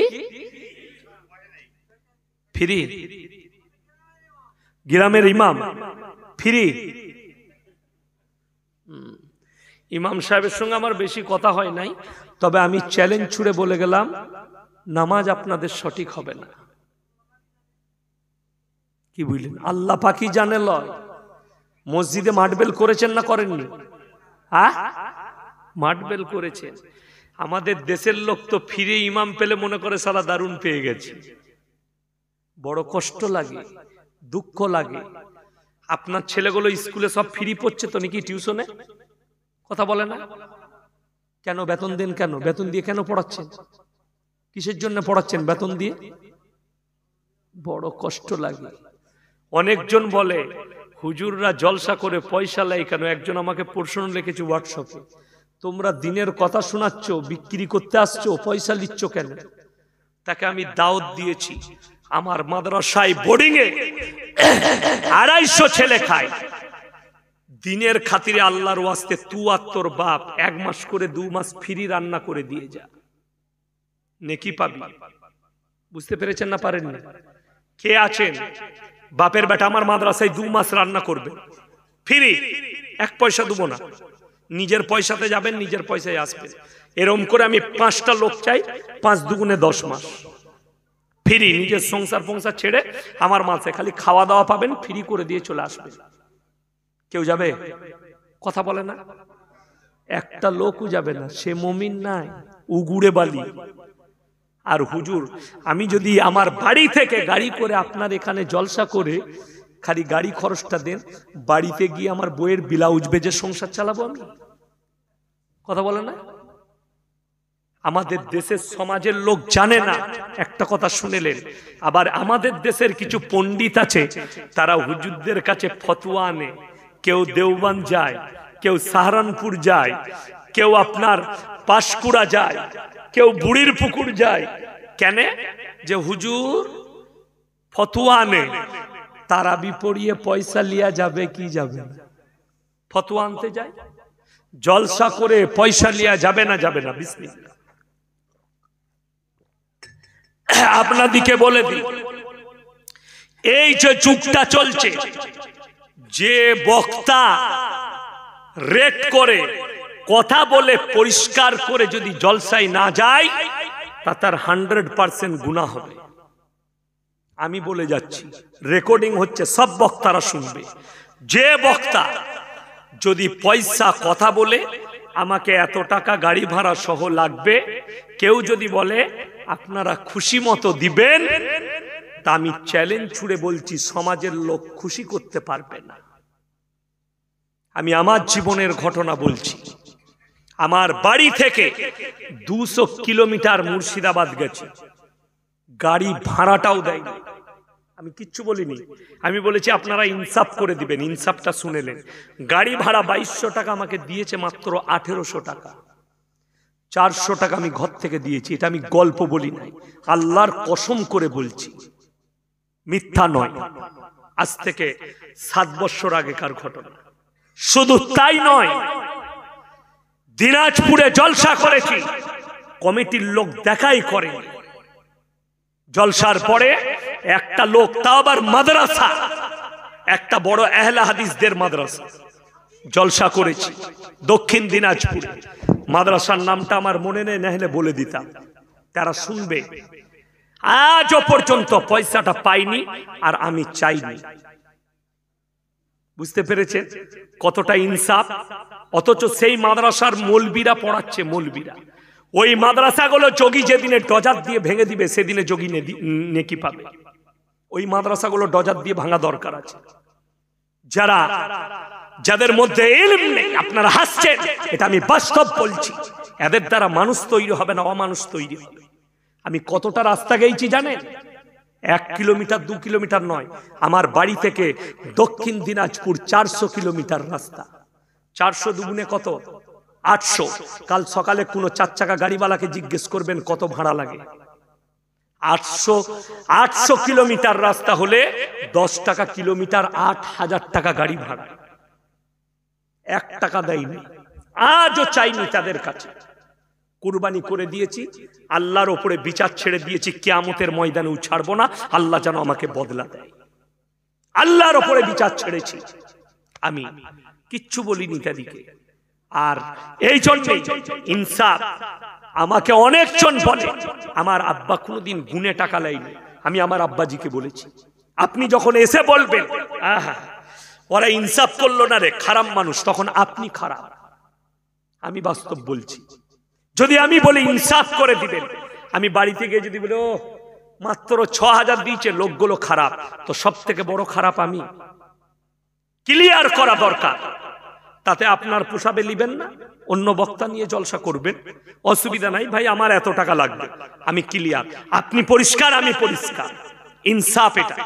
ফ্রি গ্রামের ইমাম ফ্রি ইমাম সাহেবের সঙ্গে আমার বেশি কথা হয় নাই তবে আমি চ্যালেঞ্জ ছুড়ে বলে গেলাম নামাজ আপনাদের সঠিক হবে না কি বুঝলেন আল্লাহ পাখি জানে লয় মসজিদে মাটবেল করেছেন না করেননি মাটবেল করেছেন আমাদের দেশের লোক তো ফিরে ইমাম পেলে মনে করে সারা দারুণ পেয়ে গেছে বড় কষ্ট লাগে দুঃখ লাগে আপনার ছেলেগুলো স্কুলে সব ফ্রি পড়ছে তো নাকি টিউশনে কথা বলে না কেন বেতন দেন কেন বেতন দিয়ে কেন পড়াচ্ছেন কিসের জন্য পড়াচ্ছেন বেতন দিয়ে বড় কষ্ট লাগে অনেকজন বলে হুজুররা জলসা করে পয়সা লাই কেন একজন আমাকে প্রশ্ন লিখেছে হোয়াটসঅ্যাপে তোমরা দিনের কথা শোনাচ্ছ বিক্রি করতে আসছো পয়সা নিচ্ছ কেন তাকে আমি দাওয়াত দিয়েছি আমার মাদ্রাসায় বোর্ডিংয়ে আড়াইশো ছেলে খায় দিনের খাতিরে আল্লাহর ওয়াস্তে তু আর তোর বাপ এক মাস করে দু মাস ফ্রি রান্না করে দিয়ে যা নেকি পাবি বুঝতে পেরেছেন না পারেন কে আছেন বাপের বেটা আমার মাদ্রাসায় দু মাস রান্না করবে ফ্রি এক পয়সা দেবো না নিজের পয়সাতে যাবেন নিজের পয়সায় আসবেন এরম করে আমি পাঁচটা লোক চাই পাঁচ দুগুণে দশ মাস ফ্রি নিজের সংসার ফংসার ছেড়ে আমার মাসে খালি খাওয়া দাওয়া পাবেন ফ্রি করে দিয়ে চলে আসবেন কেউ যাবে কথা বলে না একটা লোকও যাবে না সে মমিন নাই উগুড়ে বালি আর হুজুর আমি যদি আমার বাড়ি থেকে গাড়ি করে আপনার এখানে জলসা করে খালি গাড়ি খরচটা দেন বাড়িতে গিয়ে আমার বইয়ের ব্লাউজ বেজে সংসার চালাবো আমি কথা বলে না আমাদের দেশের সমাজের লোক জানে না একটা কথা শুনেলেন আবার আমাদের দেশের কিছু পণ্ডিত আছে তারা হুজুরদের কাছে ফতুয়া আনে কেউ দেওবান যায় কেউ সাহারানপুর যায় কেউ আপনার পাশকুড়া যায় কেউ বুড়ির পুকুর যায় কেন যে হুজুর ফতুয়া আনে তারা বিপড়িয়ে পয়সা লিয়া যাবে কি যাবে ফতুয়া আনতে যায় জলসা করে পয়সা লিয়া যাবে না যাবে না বিসমি আপনাদিকে বলে দিই এই যে যুগটা চলছে যে বক্তা রেট করে কথা বলে পরিষ্কার করে যদি জলসায় না যায় তা তার হান্ড্রেড পার্সেন্ট গুণা হবে আমি বলে যাচ্ছি রেকর্ডিং হচ্ছে সব বক্তারা শুনবে যে বক্তা যদি পয়সা কথা বলে আমাকে এত টাকা গাড়ি ভাড়া সহ লাগবে কেউ যদি বলে আপনারা খুশি মতো দিবেন তা আমি চ্যালেঞ্জ ছুড়ে বলছি সমাজের লোক খুশি করতে পারবে না আমি আমার জীবনের ঘটনা বলছি আমার বাড়ি থেকে দুশো কিলোমিটার মুর্শিদাবাদ গেছে গাড়ি ভাড়াটাও দেয়নি আমি কিচ্ছু বলিনি আমি বলেছি আপনারা ইনসাফ করে দিবেন ইনসাফটা শুনেলেন গাড়ি ভাড়া বাইশশো টাকা আমাকে দিয়েছে মাত্র আঠেরোশো টাকা চারশো টাকা আমি ঘর থেকে দিয়েছি এটা আমি গল্প বলি নাই আল্লাহর কসম করে বলছি মিথ্যা নয় আজ থেকে সাত বৎসর আগেকার ঘটনা শুধু তাই নয় দিনাজপুরে জলসা করেছি কমিটির লোক দেখাই করে জলসার পরে একটা লোক তা আবার মাদ্রাসা একটা বড় এহলা হাদিসদের মাদ্রাসা জলসা করেছি দক্ষিণ দিনাজপুরে মাদ্রাসার নামটা আমার মনে নেই নাহলে বলে দিতাম তারা শুনবে আজও পর্যন্ত পয়সাটা পাইনি আর আমি চাইনি বুঝতে পেরেছেন কতটা ইনসাফ অথচ সেই মাদ্রাসার মলবিরা পড়াচ্ছে মলবিরা ওই মাদ্রাসাগুলো যোগী যেদিনে ডজার দিয়ে ভেঙে দিবে সেদিনে যোগী নেকি পাবে ওই মাদ্রাসাগুলো ডজার দিয়ে ভাঙা দরকার আছে যারা যাদের মধ্যে আপনারা হাসছেন এটা আমি বাস্তব বলছি এদের দ্বারা মানুষ তৈরি হবে না অমানুষ তৈরি হবে আমি কতটা রাস্তা গেয়েছি জানেন এক কিলোমিটার দু কিলোমিটার নয় আমার বাড়ি থেকে দক্ষিণ দিনাজপুর চারশো কিলোমিটার রাস্তা চারশো দুগুণে কত আটশো কাল সকালে কোনো চার চাকা গাড়িওয়ালাকে জিজ্ঞেস করবেন কত ভাড়া লাগে আটশো আটশো কিলোমিটার রাস্তা হলে দশ টাকা কিলোমিটার আট হাজার টাকা গাড়ি ভাড়া এক টাকা দেয়নি আজও চাইনি তাদের কাছে কুরবানি করে দিয়েছি আল্লাহর ওপরে বিচার ছেড়ে দিয়েছি কেয়ামতের ময়দানেও ছাড়বো না আল্লাহ যেন আমাকে বদলা দেয় আল্লাহর ওপরে বিচার ছেড়েছি আমি কিচ্ছু বলিনি তাদিকে আর এই জন্যই ইনসাফ আমাকে অনেকজন বলে আমার আব্বা কোনোদিন গুনে টাকা লাইনি আমি আমার আব্বাজিকে বলেছি আপনি যখন এসে বলবেন ওরা ইনসাফ করলো না রে খারাপ মানুষ তখন আপনি খারাপ আমি বাস্তব বলছি যদি আমি বলি ইনসাফ করে দিবেন আমি বাড়ি থেকে যদি বলি ও মাত্র ছ হাজার দিয়েছে লোকগুলো খারাপ তো সব থেকে বড় খারাপ আমি ক্লিয়ার করা দরকার তাতে আপনার পোষাবে নিবেন না অন্য বক্তা নিয়ে জলসা করবেন অসুবিধা নাই ভাই আমার এত টাকা লাগবে আমি ক্লিয়ার আপনি পরিষ্কার আমি পরিষ্কার ইনসাফ এটা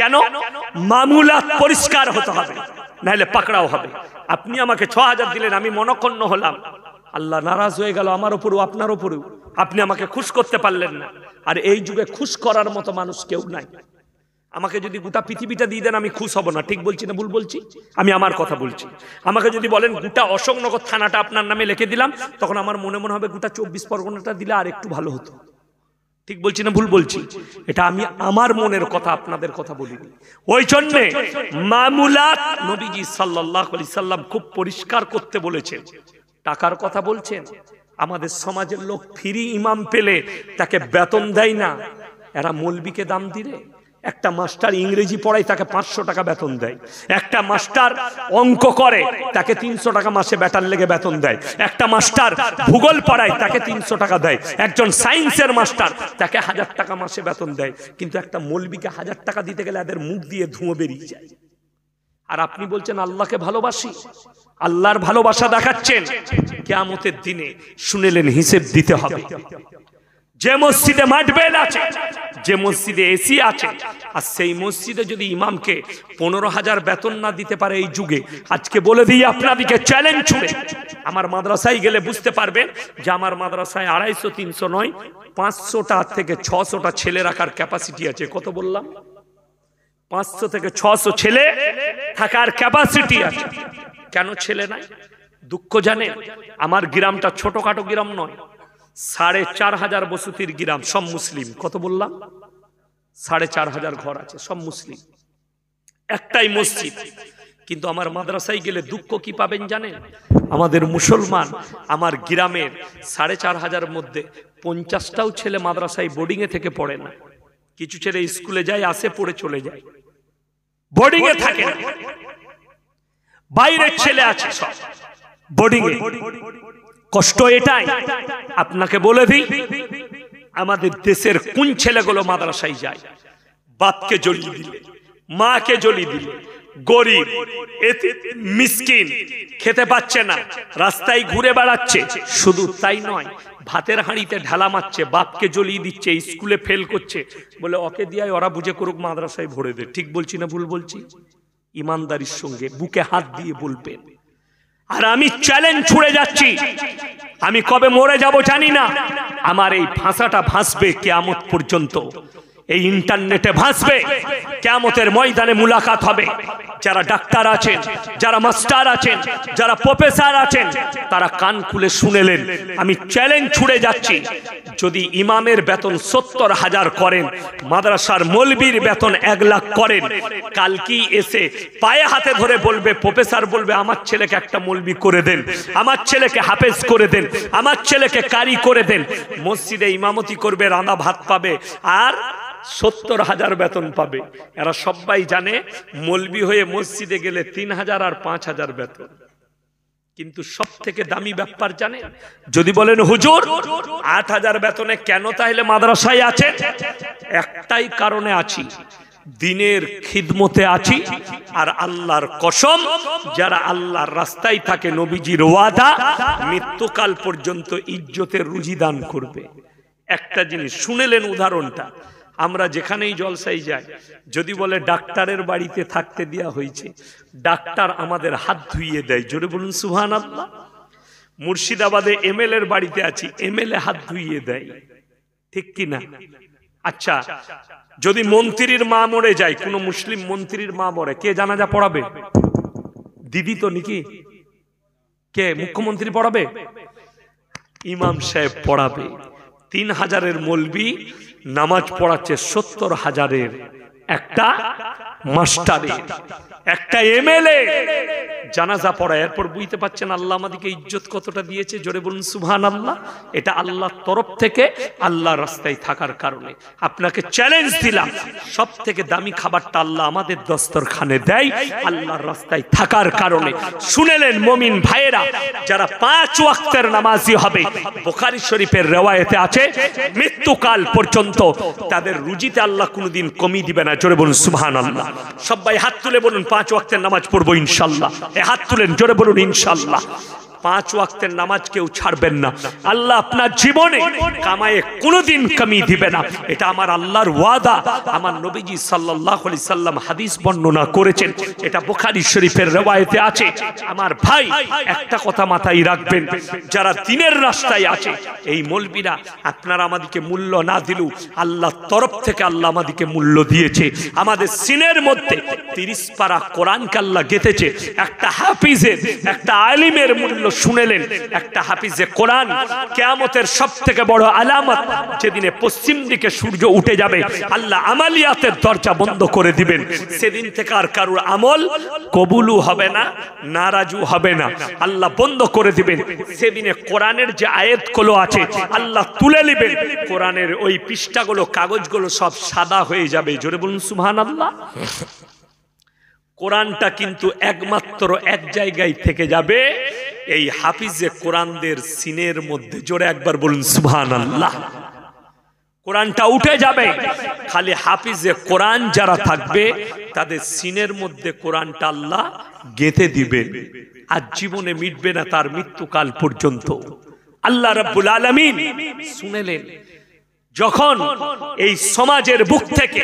কেন মামুলা পরিষ্কার হতে হবে নাহলে পাকড়াও হবে আপনি আমাকে ছ হাজার দিলেন আমি মনক্ষণ্ণ হলাম আল্লাহ নারাজ হয়ে গেল আমার ওপরেও আপনার উপরেও আপনি আমাকে খুশ করতে পারলেন না আর এই যুগে খুশ করার মতো মানুষ কেউ নাই আমাকে যদি গোটা পৃথিবীটা দিয়ে দেন আমি খুশ হব না ঠিক বলছি না ভুল বলছি আমি আমার কথা বলছি আমাকে যদি বলেন গোটা অশোকনগর থানাটা আপনার নামে লিখে দিলাম তখন আমার মনে মনে হবে গোটা চব্বিশ পরগনাটা দিলে আর একটু ভালো হতো ঠিক বলছি না ভুল বলছি এটা আমি আমার মনের কথা আপনাদের কথা বলিনি ওই জন্যে মামুলাত নবীজি সাল্লাহ সাল্লাম খুব পরিষ্কার করতে বলেছে টাকার কথা বলছেন আমাদের সমাজের লোক ফিরি ইমাম পেলে তাকে বেতন দেয় না এরা মলবিকে দাম দিলে একটা মাস্টার ইংরেজি পড়ায় তাকে পাঁচশো টাকা বেতন দেয় একটা মাস্টার অঙ্ক করে তাকে তিনশো টাকা মাসে ব্যাটার লেগে বেতন দেয় একটা মাস্টার ভূগোল পড়ায় তাকে তিনশো টাকা দেয় একজন সায়েন্সের মাস্টার তাকে হাজার টাকা মাসে বেতন দেয় কিন্তু একটা মলবিকে হাজার টাকা দিতে গেলে এদের মুখ দিয়ে ধুঁয়ো বেরিয়ে যায় আর আপনি বলছেন আল্লাহকে ভালোবাসি আল্লাহর ভালোবাসা দেখাচ্ছেন কেয়ামতের দিনে শুনেলেন হিসেব দিতে হবে যে মসজিদে মাঠবেল আছে যে মসজিদে এসি আছে আর সেই মসজিদে যদি ইমামকে পনেরো হাজার বেতন না দিতে পারে এই যুগে আজকে বলে দিই আপনাদিকে চ্যালেঞ্জ ছুড়ে আমার মাদ্রাসায় গেলে বুঝতে পারবেন যে আমার মাদ্রাসায় আড়াইশো তিনশো নয় পাঁচশোটা থেকে ছশোটা ছেলে রাখার ক্যাপাসিটি আছে কত বললাম পাঁচশো থেকে ছশো ছেলে থাকার ক্যাপাসিটি আছে কেন ছেলে নাই দুঃখ জানে আমার গ্রামটা ছোটখাটো গ্রাম নয় সাড়ে চার হাজার বসতির গ্রাম সব মুসলিম কত বললাম সাড়ে চার হাজার ঘর আছে সব মুসলিম একটাই মসজিদ কিন্তু আমার মাদ্রাসায় গেলে দুঃখ কি পাবেন জানেন আমাদের মুসলমান আমার গ্রামের সাড়ে চার হাজার মধ্যে পঞ্চাশটাও ছেলে মাদ্রাসায় বোর্ডিংয়ে থেকে পড়ে না কিছু ছেলে স্কুলে যায় আসে পড়ে চলে যায় বোর্ডিংয়ে থাকে বাইরের ছেলে আছে সব বোর্ডিং কষ্ট এটাই আপনাকে বলে দিই আমাদের দেশের কোন ছেলেগুলো মাদ্রাসায় যায় বাপকে জলি দিলে মাকে জলি দিলে গরিব মিসকিন খেতে পাচ্ছে না রাস্তায় ঘুরে বেড়াচ্ছে শুধু তাই নয় ভাতের হাঁড়িতে ঢালা মারছে বাপকে জ্বলিয়ে দিচ্ছে স্কুলে ফেল করছে বলে ওকে দিয়ে ওরা বুঝে করুক মাদ্রাসায় ভরে দে ঠিক বলছি না ভুল বলছি ইমানদারির সঙ্গে বুকে হাত দিয়ে বলবেন আর আমি চ্যালেঞ্জ ছুড়ে যাচ্ছি আমি কবে মরে যাব জানি না আমার এই ভাষাটা ভাসবে কেয়ামত পর্যন্ত এই ইন্টারনেটে ভাসবে কেমতের ময়দানে মুলাকাত হবে যারা ডাক্তার আছেন যারা মাস্টার আছেন যারা প্রফেসর আছেন তারা কান খুলে শুনেলেন আমি চ্যালেঞ্জ ছুড়ে যাচ্ছি যদি ইমামের বেতন সত্তর হাজার করেন মাদ্রাসার মলবির বেতন এক লাখ করেন কি এসে পায়ে হাতে ধরে বলবে প্রফেসর বলবে আমার ছেলেকে একটা মলবি করে দেন আমার ছেলেকে হাফেজ করে দেন আমার ছেলেকে কারি করে দেন মসজিদে ইমামতি করবে রাঁধা ভাত পাবে আর সত্তর হাজার বেতন পাবে এরা সবাই জানে মলবি হয়ে মসজিদে গেলে তিন হাজার আর পাঁচ হাজার বেতন কিন্তু সব থেকে দামি ব্যাপার জানে যদি বলেন হুজুর আট হাজার বেতনে কেন তাহলে মাদ্রাসায় আছে একটাই কারণে আছি দিনের খিদমতে আছি আর আল্লাহর কসম যারা আল্লাহর রাস্তায় থাকে নবীজির ওয়াদা মৃত্যুকাল পর্যন্ত ইজ্জতের রুজি দান করবে একটা জিনিস শুনেলেন উদাহরণটা আমরা যেখানেই জলসাই যাই যদি বলে ডাক্তারের বাড়িতে থাকতে দেওয়া হয়েছে ডাক্তার আমাদের হাত ধুইয়ে দেয় জোরে বলুন সুহান আল্লাহ মুর্শিদাবাদে এম এর বাড়িতে আছি এম হাত ধুইয়ে দেয় ঠিক কি না আচ্ছা যদি মন্ত্রীর মা মরে যায় কোনো মুসলিম মন্ত্রীর মা মরে কে জানা যা পড়াবে দিদি তো নাকি কে মুখ্যমন্ত্রী পড়াবে ইমাম সাহেব পড়াবে তিন হাজারের মলবি নামাজ পড়াচ্ছে সত্তর হাজারের একটা মাস্টারে একটা এমএলএ জানাজা পড়া এরপর বুঝতে পারছেন আল্লাহ আমাদেরকে ইজ্জত কতটা দিয়েছে জোরে বলুন সুহান আল্লাহ এটা আল্লাহর তরফ থেকে আল্লাহ রাস্তায় থাকার কারণে আপনাকে চ্যালেঞ্জ দিলাম সব থেকে দামি খাবারটা আল্লাহ আমাদের দস্তরখানে দেয় আল্লাহর রাস্তায় থাকার কারণে শুনেলেন মমিন ভাইয়েরা যারা পাঁচ ওয়াক্তের নামাজি হবে বোখারি শরীফের রেওয়ায়েতে আছে মৃত্যুকাল পর্যন্ত তাদের রুজিতে আল্লাহ কোনোদিন কমিয়ে দিবে না জোরে বলুন সুহান আল্লাহ সবাই হাত তুলে বলুন পাঁচ ওয়াক্তের নামাজ পড়বো ইনশাল্লাহ এ হাত তুলেন জোরে বলুন ইনশাল্লাহ পাঁচ ওয়াক্তের নামাজ কেউ ছাড়বেন না আল্লাহ আপনার জীবনে কামায়ে কোনোদিন কমি দিবে না এটা আমার আল্লাহর ওয়াদা আমার নবীজি সাল্লাহ আলি সাল্লাম হাদিস বর্ণনা করেছেন এটা বোখারি শরীফের রেওয়ায়তে আছে আমার ভাই একটা কথা মাথায় রাখবেন যারা দিনের রাস্তায় আছে এই মলবিরা আপনারা আমাদেরকে মূল্য না দিলেও আল্লাহর তরফ থেকে আল্লাহ আমাদেরকে মূল্য দিয়েছে আমাদের সিনের মধ্যে তিরিশ পারা কোরআনকে আল্লাহ গেতেছে একটা হাফিজের একটা আলিমের মূল্য শুনেলেন একটা হাফিজ যে কোরআন কেয়ামতের সব থেকে বড় আলামত যেদিনে পশ্চিম দিকে সূর্য উঠে যাবে আল্লাহ আমালিয়াতের দরজা বন্ধ করে দিবেন সেদিন থেকে আর কারুর আমল কবুলু হবে না নারাজু হবে না আল্লাহ বন্ধ করে দিবেন সেদিনে কোরআনের যে গুলো আছে আল্লাহ তুলে নেবেন কোরআনের ওই পৃষ্ঠাগুলো কাগজগুলো সব সাদা হয়ে যাবে জোরে বলুন সুবহানাল্লাহ আল্লাহ কোরআনটা কিন্তু একমাত্র এক জায়গায় থেকে যাবে এই হাফিজে কোরআনদের সিনের মধ্যে জোরে একবার বলুন সুহান আল্লাহ কোরআনটা উঠে যাবে খালি হাফিজে কোরআন যারা থাকবে তাদের সিনের মধ্যে কোরআনটা আল্লাহ গেঁথে দিবে আর জীবনে মিটবে না তার মৃত্যুকাল পর্যন্ত আল্লাহ রাব্বুল আলমিন শুনেলেন যখন এই সমাজের বুক থেকে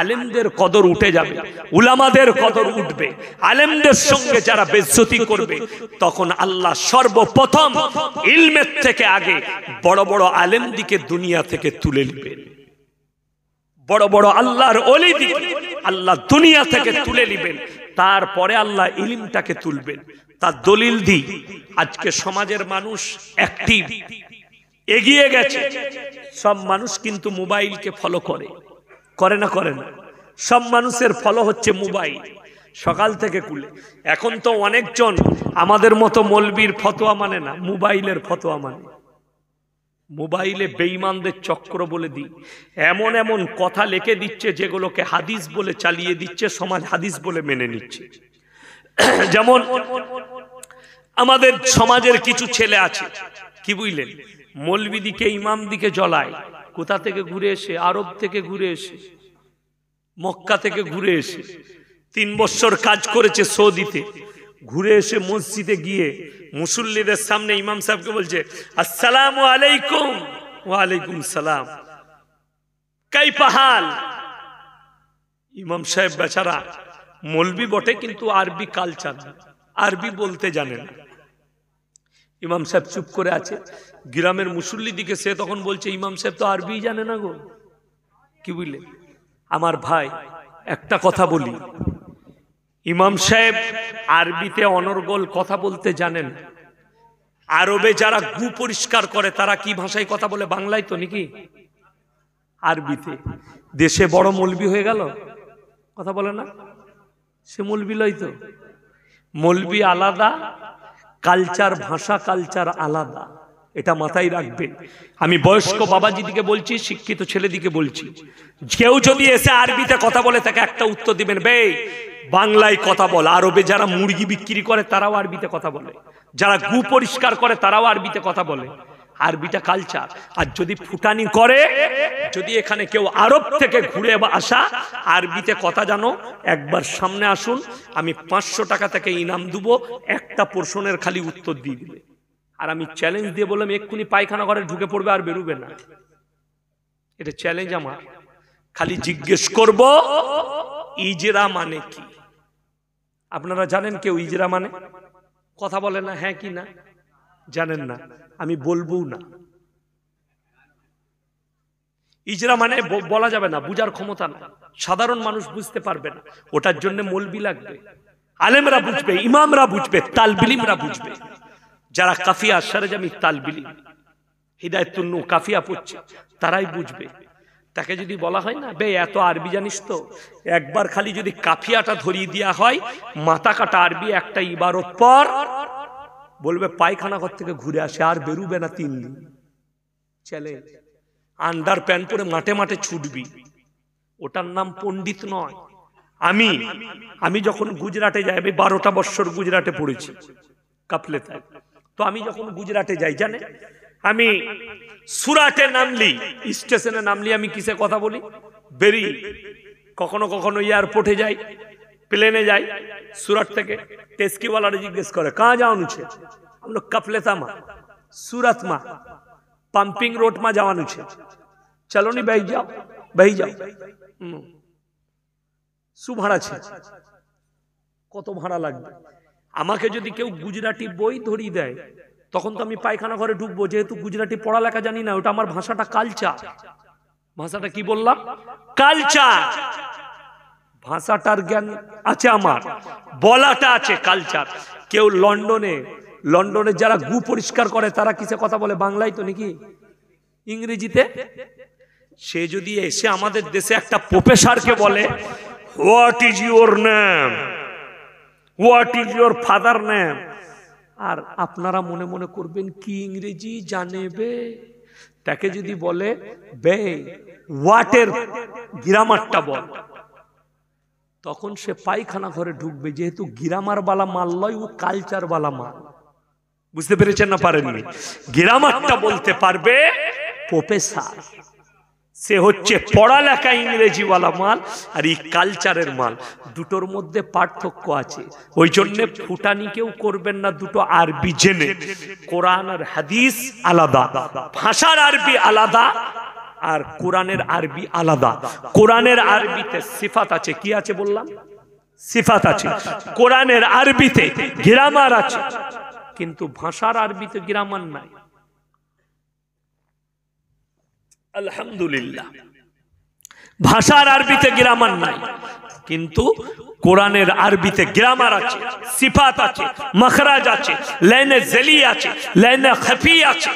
আলেমদের কদর উঠে যাবে উলামাদের কদর উঠবে আলেমদের সঙ্গে যারা বেজ্জতি করবে তখন আল্লাহ সর্বপ্রথম ইলমের থেকে আগে বড় বড় আলেম দিকে দুনিয়া থেকে তুলে নেবেন বড় বড় আল্লাহর অলি দিকে আল্লাহ দুনিয়া থেকে তুলে নেবেন তারপরে আল্লাহ ইলিমটাকে তুলবেন তার দলিল দি আজকে সমাজের মানুষ একটি এগিয়ে গেছে সব মানুষ কিন্তু মোবাইলকে ফলো করে করে না করে না সব মানুষের ফলো হচ্ছে মোবাইল সকাল থেকে কুলে এখন তো অনেকজন আমাদের মতো মলবির ফতোয়া মানে না মোবাইলের ফতোয়া মানে মোবাইলে বেইমানদের চক্র বলে দিই এমন এমন কথা লেখে দিচ্ছে যেগুলোকে হাদিস বলে চালিয়ে দিচ্ছে সমাজ হাদিস বলে মেনে নিচ্ছে যেমন আমাদের সমাজের কিছু ছেলে আছে কি বুঝলেন মলবি দিকে ইমাম দিকে জ্বলায় কোথা থেকে ঘুরে এসে আরব থেকে ঘুরে এসে মক্কা থেকে ঘুরে এসে তিন বছর কাজ করেছে সৌদিতে ঘুরে এসে মসজিদে গিয়ে মুসল্লিদের সামনে ইমাম সাহেবকে বলছে আসসালাম আলাইকুম ওয়ালাইকুম সালাম কাই পাহাল ইমাম সাহেব বেচারা মলবি বটে কিন্তু আরবি কালচার আরবি বলতে জানে না ইমাম সাহেব চুপ করে আছে গ্রামের মুসল্লি দিকে সে তখন বলছে ইমাম সাহেব তো আরবি জানে না গো কি বুঝলে আমার ভাই একটা কথা বলি ইমাম সাহেব আরবিতে অনর্গল কথা বলতে জানেন আরবে যারা গু পরিষ্কার করে তারা কি ভাষায় কথা বলে বাংলায় তো নাকি আরবিতে দেশে বড় মলবি হয়ে গেল কথা বলে না সে মলবি লয় তো মলবি আলাদা কালচার ভাষা কালচার আলাদা এটা মাথায় রাখবে আমি বয়স্ক বাবাজিদিকে বলছি শিক্ষিত ছেলেদিকে বলছি কেউ যদি এসে আরবিতে কথা বলে তাকে একটা উত্তর দিবেন বে বাংলায় কথা বল আরবে যারা মুরগি বিক্রি করে তারাও আরবিতে কথা বলে যারা গু পরিষ্কার করে তারাও আরবিতে কথা বলে আরবিটা কালচার আর যদি ফুটানি করে যদি এখানে কেউ আরব থেকে ঘুরে আসা আরবিতে কথা জানো একবার সামনে আসুন আমি পাঁচশো টাকা থেকে ইনাম দেবো একটা প্রশ্নের খালি উত্তর দিয়ে দিবে আর আমি চ্যালেঞ্জ দিয়ে বললাম এক্ষুনি পায়খানা ঘরে ঢুকে পড়বে আর বেরুবে না এটা চ্যালেঞ্জ আমার খালি জিজ্ঞেস করব ইজরা মানে কি আপনারা জানেন কেউ ইজরা মানে কথা বলে না হ্যাঁ কি না জানেন না আমি বলবো না ইজরা মানে বলা যাবে না বুঝার ক্ষমতা না সাধারণ মানুষ বুঝতে পারবে না ওটার জন্য মলবি লাগবে আলেমরা বুঝবে ইমামরা বুঝবে তালবিলিমরা বুঝবে যারা কাফিয়া সরজামি তালবিলি হৃদায়তুল নু কাফিয়া পড়ছে তারাই বুঝবে তাকে যদি বলা হয় না বে এত আরবি জানিস তো একবার খালি যদি কাফিয়াটা ধরিয়ে দেওয়া হয় মাথা কাটা আরবি একটা ইবারত পর বলবে পায়খানা ঘর থেকে ঘুরে আসে আর বেরুবে না তিন দিন চলে আন্ডার প্যান্ট পরে মাঠে মাঠে ছুটবি ওটার নাম পণ্ডিত নয় আমি আমি যখন গুজরাটে যাই আমি বারোটা বৎসর গুজরাটে পড়েছি কাপলে তাই তো আমি যখন গুজরাটে যাই জানে আমি সুরাটে নামলি স্টেশনে নামলি আমি কিসে কথা বলি বেরি কখনো কখনো এয়ারপোর্টে যাই প্লেনে যাই সুরাট থেকে টেস্কিওয়ালারা জিজ্ঞেস করে কাঁ আমরা কাপলেতা মা সুরাত সুরতমা পাম্পিং রোড মা ছে চলো নি বেহি যাও বেহি যাও সু ভাড়া ছে কত ভাড়া লাগবে আমাকে যদি কেউ গুজরাটি বই ধরিয়ে দেয় তখন তো আমি পায়খানা ঘরে ঢুকবো যেহেতু গুজরাটি পড়ালেখা জানি না ওটা আমার ভাষাটা কালচার ভাষাটা কি বললাম কালচার ভাষাটার জ্ঞান আছে আমার বলাটা আছে কালচার কেউ লন্ডনে লন্ডনে যারা গু পরিষ্কার করে তারা কিসে কথা বলে বাংলায় তো নাকি ইংরেজিতে সে যদি এসে আমাদের দেশে একটা প্রফেসরকে বলে what is your name what is your father name আর আপনারা মনে মনে করবেন কি ইংরেজি জানেবে তাকে যদি বলে বে ওয়াটের গ্রামারটা বল তখন সে পায়খানা ঘরে ঢুকবে যেহেতু গিরামার বালা মাল নয় ও কালচার বালা মাল বুঝতে পেরেছেন না পারেননি গিরামারটা বলতে পারবে প্রফেসর সে হচ্ছে পড়ালেখা ইংরেজিওয়ালা মাল আর এই কালচারের মাল দুটোর মধ্যে পার্থক্য আছে ওই জন্যে ফুটানি কেউ করবেন না দুটো আরবি জেনে কোরআন আর হাদিস আলাদা ভাষার আরবি আলাদা আর কোরআনের আরবি আলাদা কোরআনের আরবিতে সিফাত আছে কি আছে বললাম সিফাত আছে কোরআনের আরবিতে গ্রামার আছে কিন্তু ভাষার আরবিতে গ্রামার নাই আলহামদুলিল্লাহ ভাষার আরবিতে গ্রামার নাই কিন্তু কোরআনের আরবিতে গ্রামার আছে সিফাত আছে মখরাজ আছে লাইনে জেলি আছে লাইনে খাফি আছে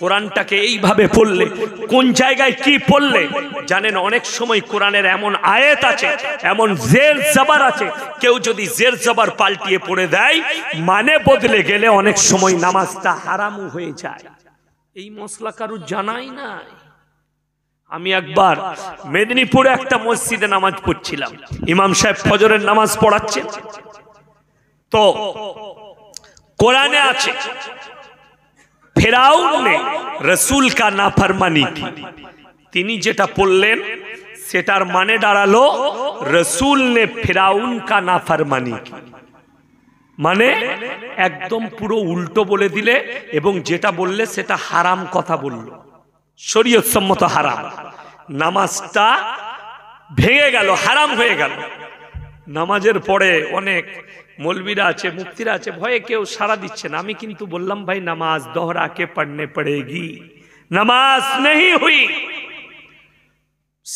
কোরআনটাকে এইভাবে পড়লে কোন জায়গায় কি পড়লে জানেন অনেক সময় কোরআনের এমন আয়েত আছে এমন জের জবার আছে কেউ যদি জের জবার পাল্টিয়ে পড়ে দেয় মানে বদলে গেলে অনেক সময় নামাজটা হারামু হয়ে যায় এই মশলা কারুর জানাই নাই আমি একবার মেদিনীপুরে একটা মসজিদে নামাজ পড়ছিলাম ইমাম সাহেব ফজরের নামাজ পড়াচ্ছে তো কোরআনে আছে ফেরাউন নে রসুল কা না ফারমানি তিনি যেটা পড়লেন সেটার মানে দাঁড়ালো রসুল নে ফেরাউন কা না ফারমানি মানে একদম পুরো উল্টো বলে দিলে এবং যেটা বললে সেটা হারাম কথা বললো শরীয়ত সম্মত হারাম নামাজটা ভেঙে গেল হারাম হয়ে গেল নামাজের পরে অনেক মলবিরা আছে মুক্তিরা আছে ভয়ে কেউ সারা দিচ্ছেন আমি কিন্তু বললাম ভাই নামাজ দোহরাকে পড়নে পড়েগি নামাজ নেই হুই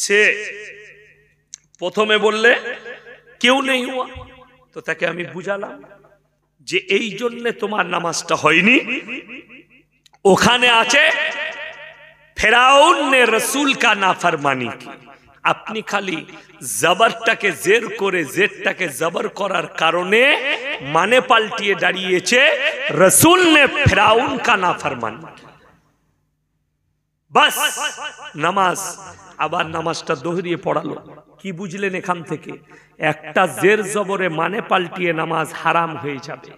সে প্রথমে বললে কেউ নেই হুয়া তো তাকে আমি বুঝালাম যে এই জন্যে তোমার নামাজটা হয়নি ওখানে আছে ফেরাউন নে রসুল কা ফরমানি কি আপনি খালি জবরটাকে জের করে জেরটাকে জবর করার কারণে মানে পাল্টিয়ে দাঁড়িয়েছে রসুল নে ফেরাউন কা নাফরমান বাস নামাজ আবার নামাজটা দোহরিয়ে পড়ালো কি বুঝলেন এখান থেকে একটা জের জবরে মানে পাল্টিয়ে নামাজ হারাম হয়ে যাবে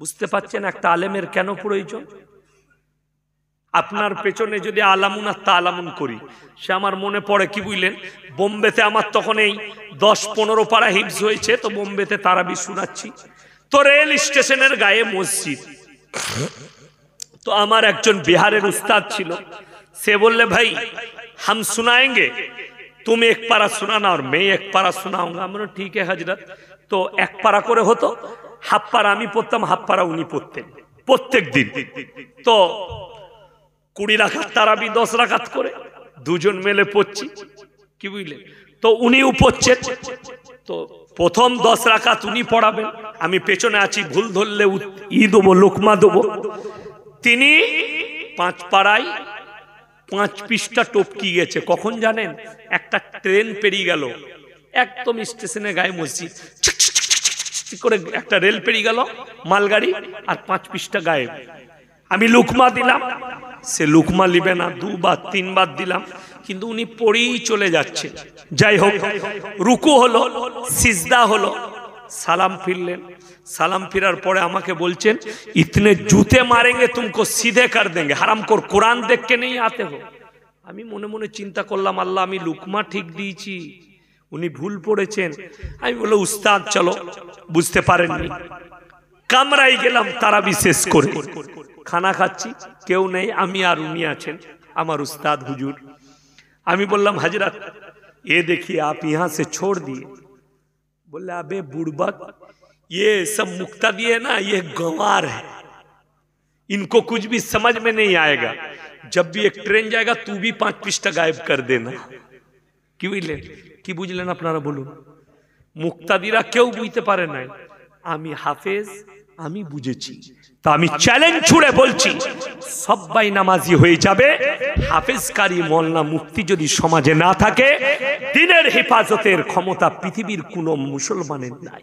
বুঝতে পারছেন একটা আলেমের কেন প্রয়োজন আপনার পেছনে যদি আলামুন আর তা আলামুন করি সে আমার মনে পড়ে কি বুঝলেন বোম্বেতে আমার তখন এই দশ পনেরো পাড়া হিপস হয়েছে তো বোম্বেতে বি শোনাচ্ছি তো রেল স্টেশনের গায়ে মসজিদ তো আমার একজন বিহারের উস্তাদ ছিল সে বললে ভাই হাম শোনায়েঙ্গে তুমি এক পারা শোনানা আর মেয়ে এক পারা শোনাও আমরা ঠিক হাজরাত তো এক পারা করে হতো হাফ পাড়া আমি পড়তাম হাফ পাড়া উনি পড়তেন প্রত্যেক দিন তো কুড়ি রাখাত তারাবি দশ রাখাত করে দুজন মেলে পড়ছি কি বুঝলেন তো উনিও পড়ছেন তো প্রথম দশ রাখাত উনি পড়াবেন আমি পেছনে আছি ভুল ধরলে ই দেবো লোকমা দেবো তিনি পাঁচ পাড়ায় পাঁচ পিসটা টপকি গেছে কখন জানেন একটা ট্রেন পেরিয়ে গেল একদম স্টেশনে গায়ে মসজিদ করে একটা রেল পেরিয়ে গেল মালগাড়ি আর পাঁচ পিসটা গায়ে আমি লুকমা দিলাম সে লুকমা লিবে না দুবার তিনবার দিলাম কিন্তু উনি পড়েই চলে যাচ্ছে যাই হোক রুকু হলো সিজদা হলো সালাম ফিরলেন সালাম ফিরার পরে আমাকে বলছেন ইতনে জুতে মারেঙ্গে তুমি সিধে কর দেঙ্গে হারাম কর কোরআন দেখকে নেই আতে হো আমি মনে মনে চিন্তা করলাম আল্লাহ আমি লুকমা ঠিক দিয়েছি উনি ভুল পড়েছেন আমি বললো উস্তাদ চলো বুঝতে পারেননি কামরাই গেলাম তারা বিশেষ করে खाना खाচ্ছি কেউ নেই আমি আর উনি আছেন আমার উস্তাদ হুজুর আমি বললাম হাজরাত এ দেখি আপনি এখান से छोड़ दिए बोला बे बुड़बक ये सब मुक्ता दिए ना ये গোوار है इनको कुछ भी समझ में नहीं आएगा जब भी एक ट्रेन जाएगा तू भी पांच पिशटा गायब कर देना কিবি লে কি বুঝলেন আপনারা বলুন মুক্তাবিরা কেউ বুইতে পারে না আমি হাফেজ আমি বুঝেছি তা আমি চ্যালেঞ্জ ছুড়ে বলছি সব্বাই নামাজি হয়ে যাবে হাফেজকারী মোল্লা মুক্তি যদি সমাজে না থাকে দিনের হেফাজতের ক্ষমতা পৃথিবীর কোনো মুসলমানের নাই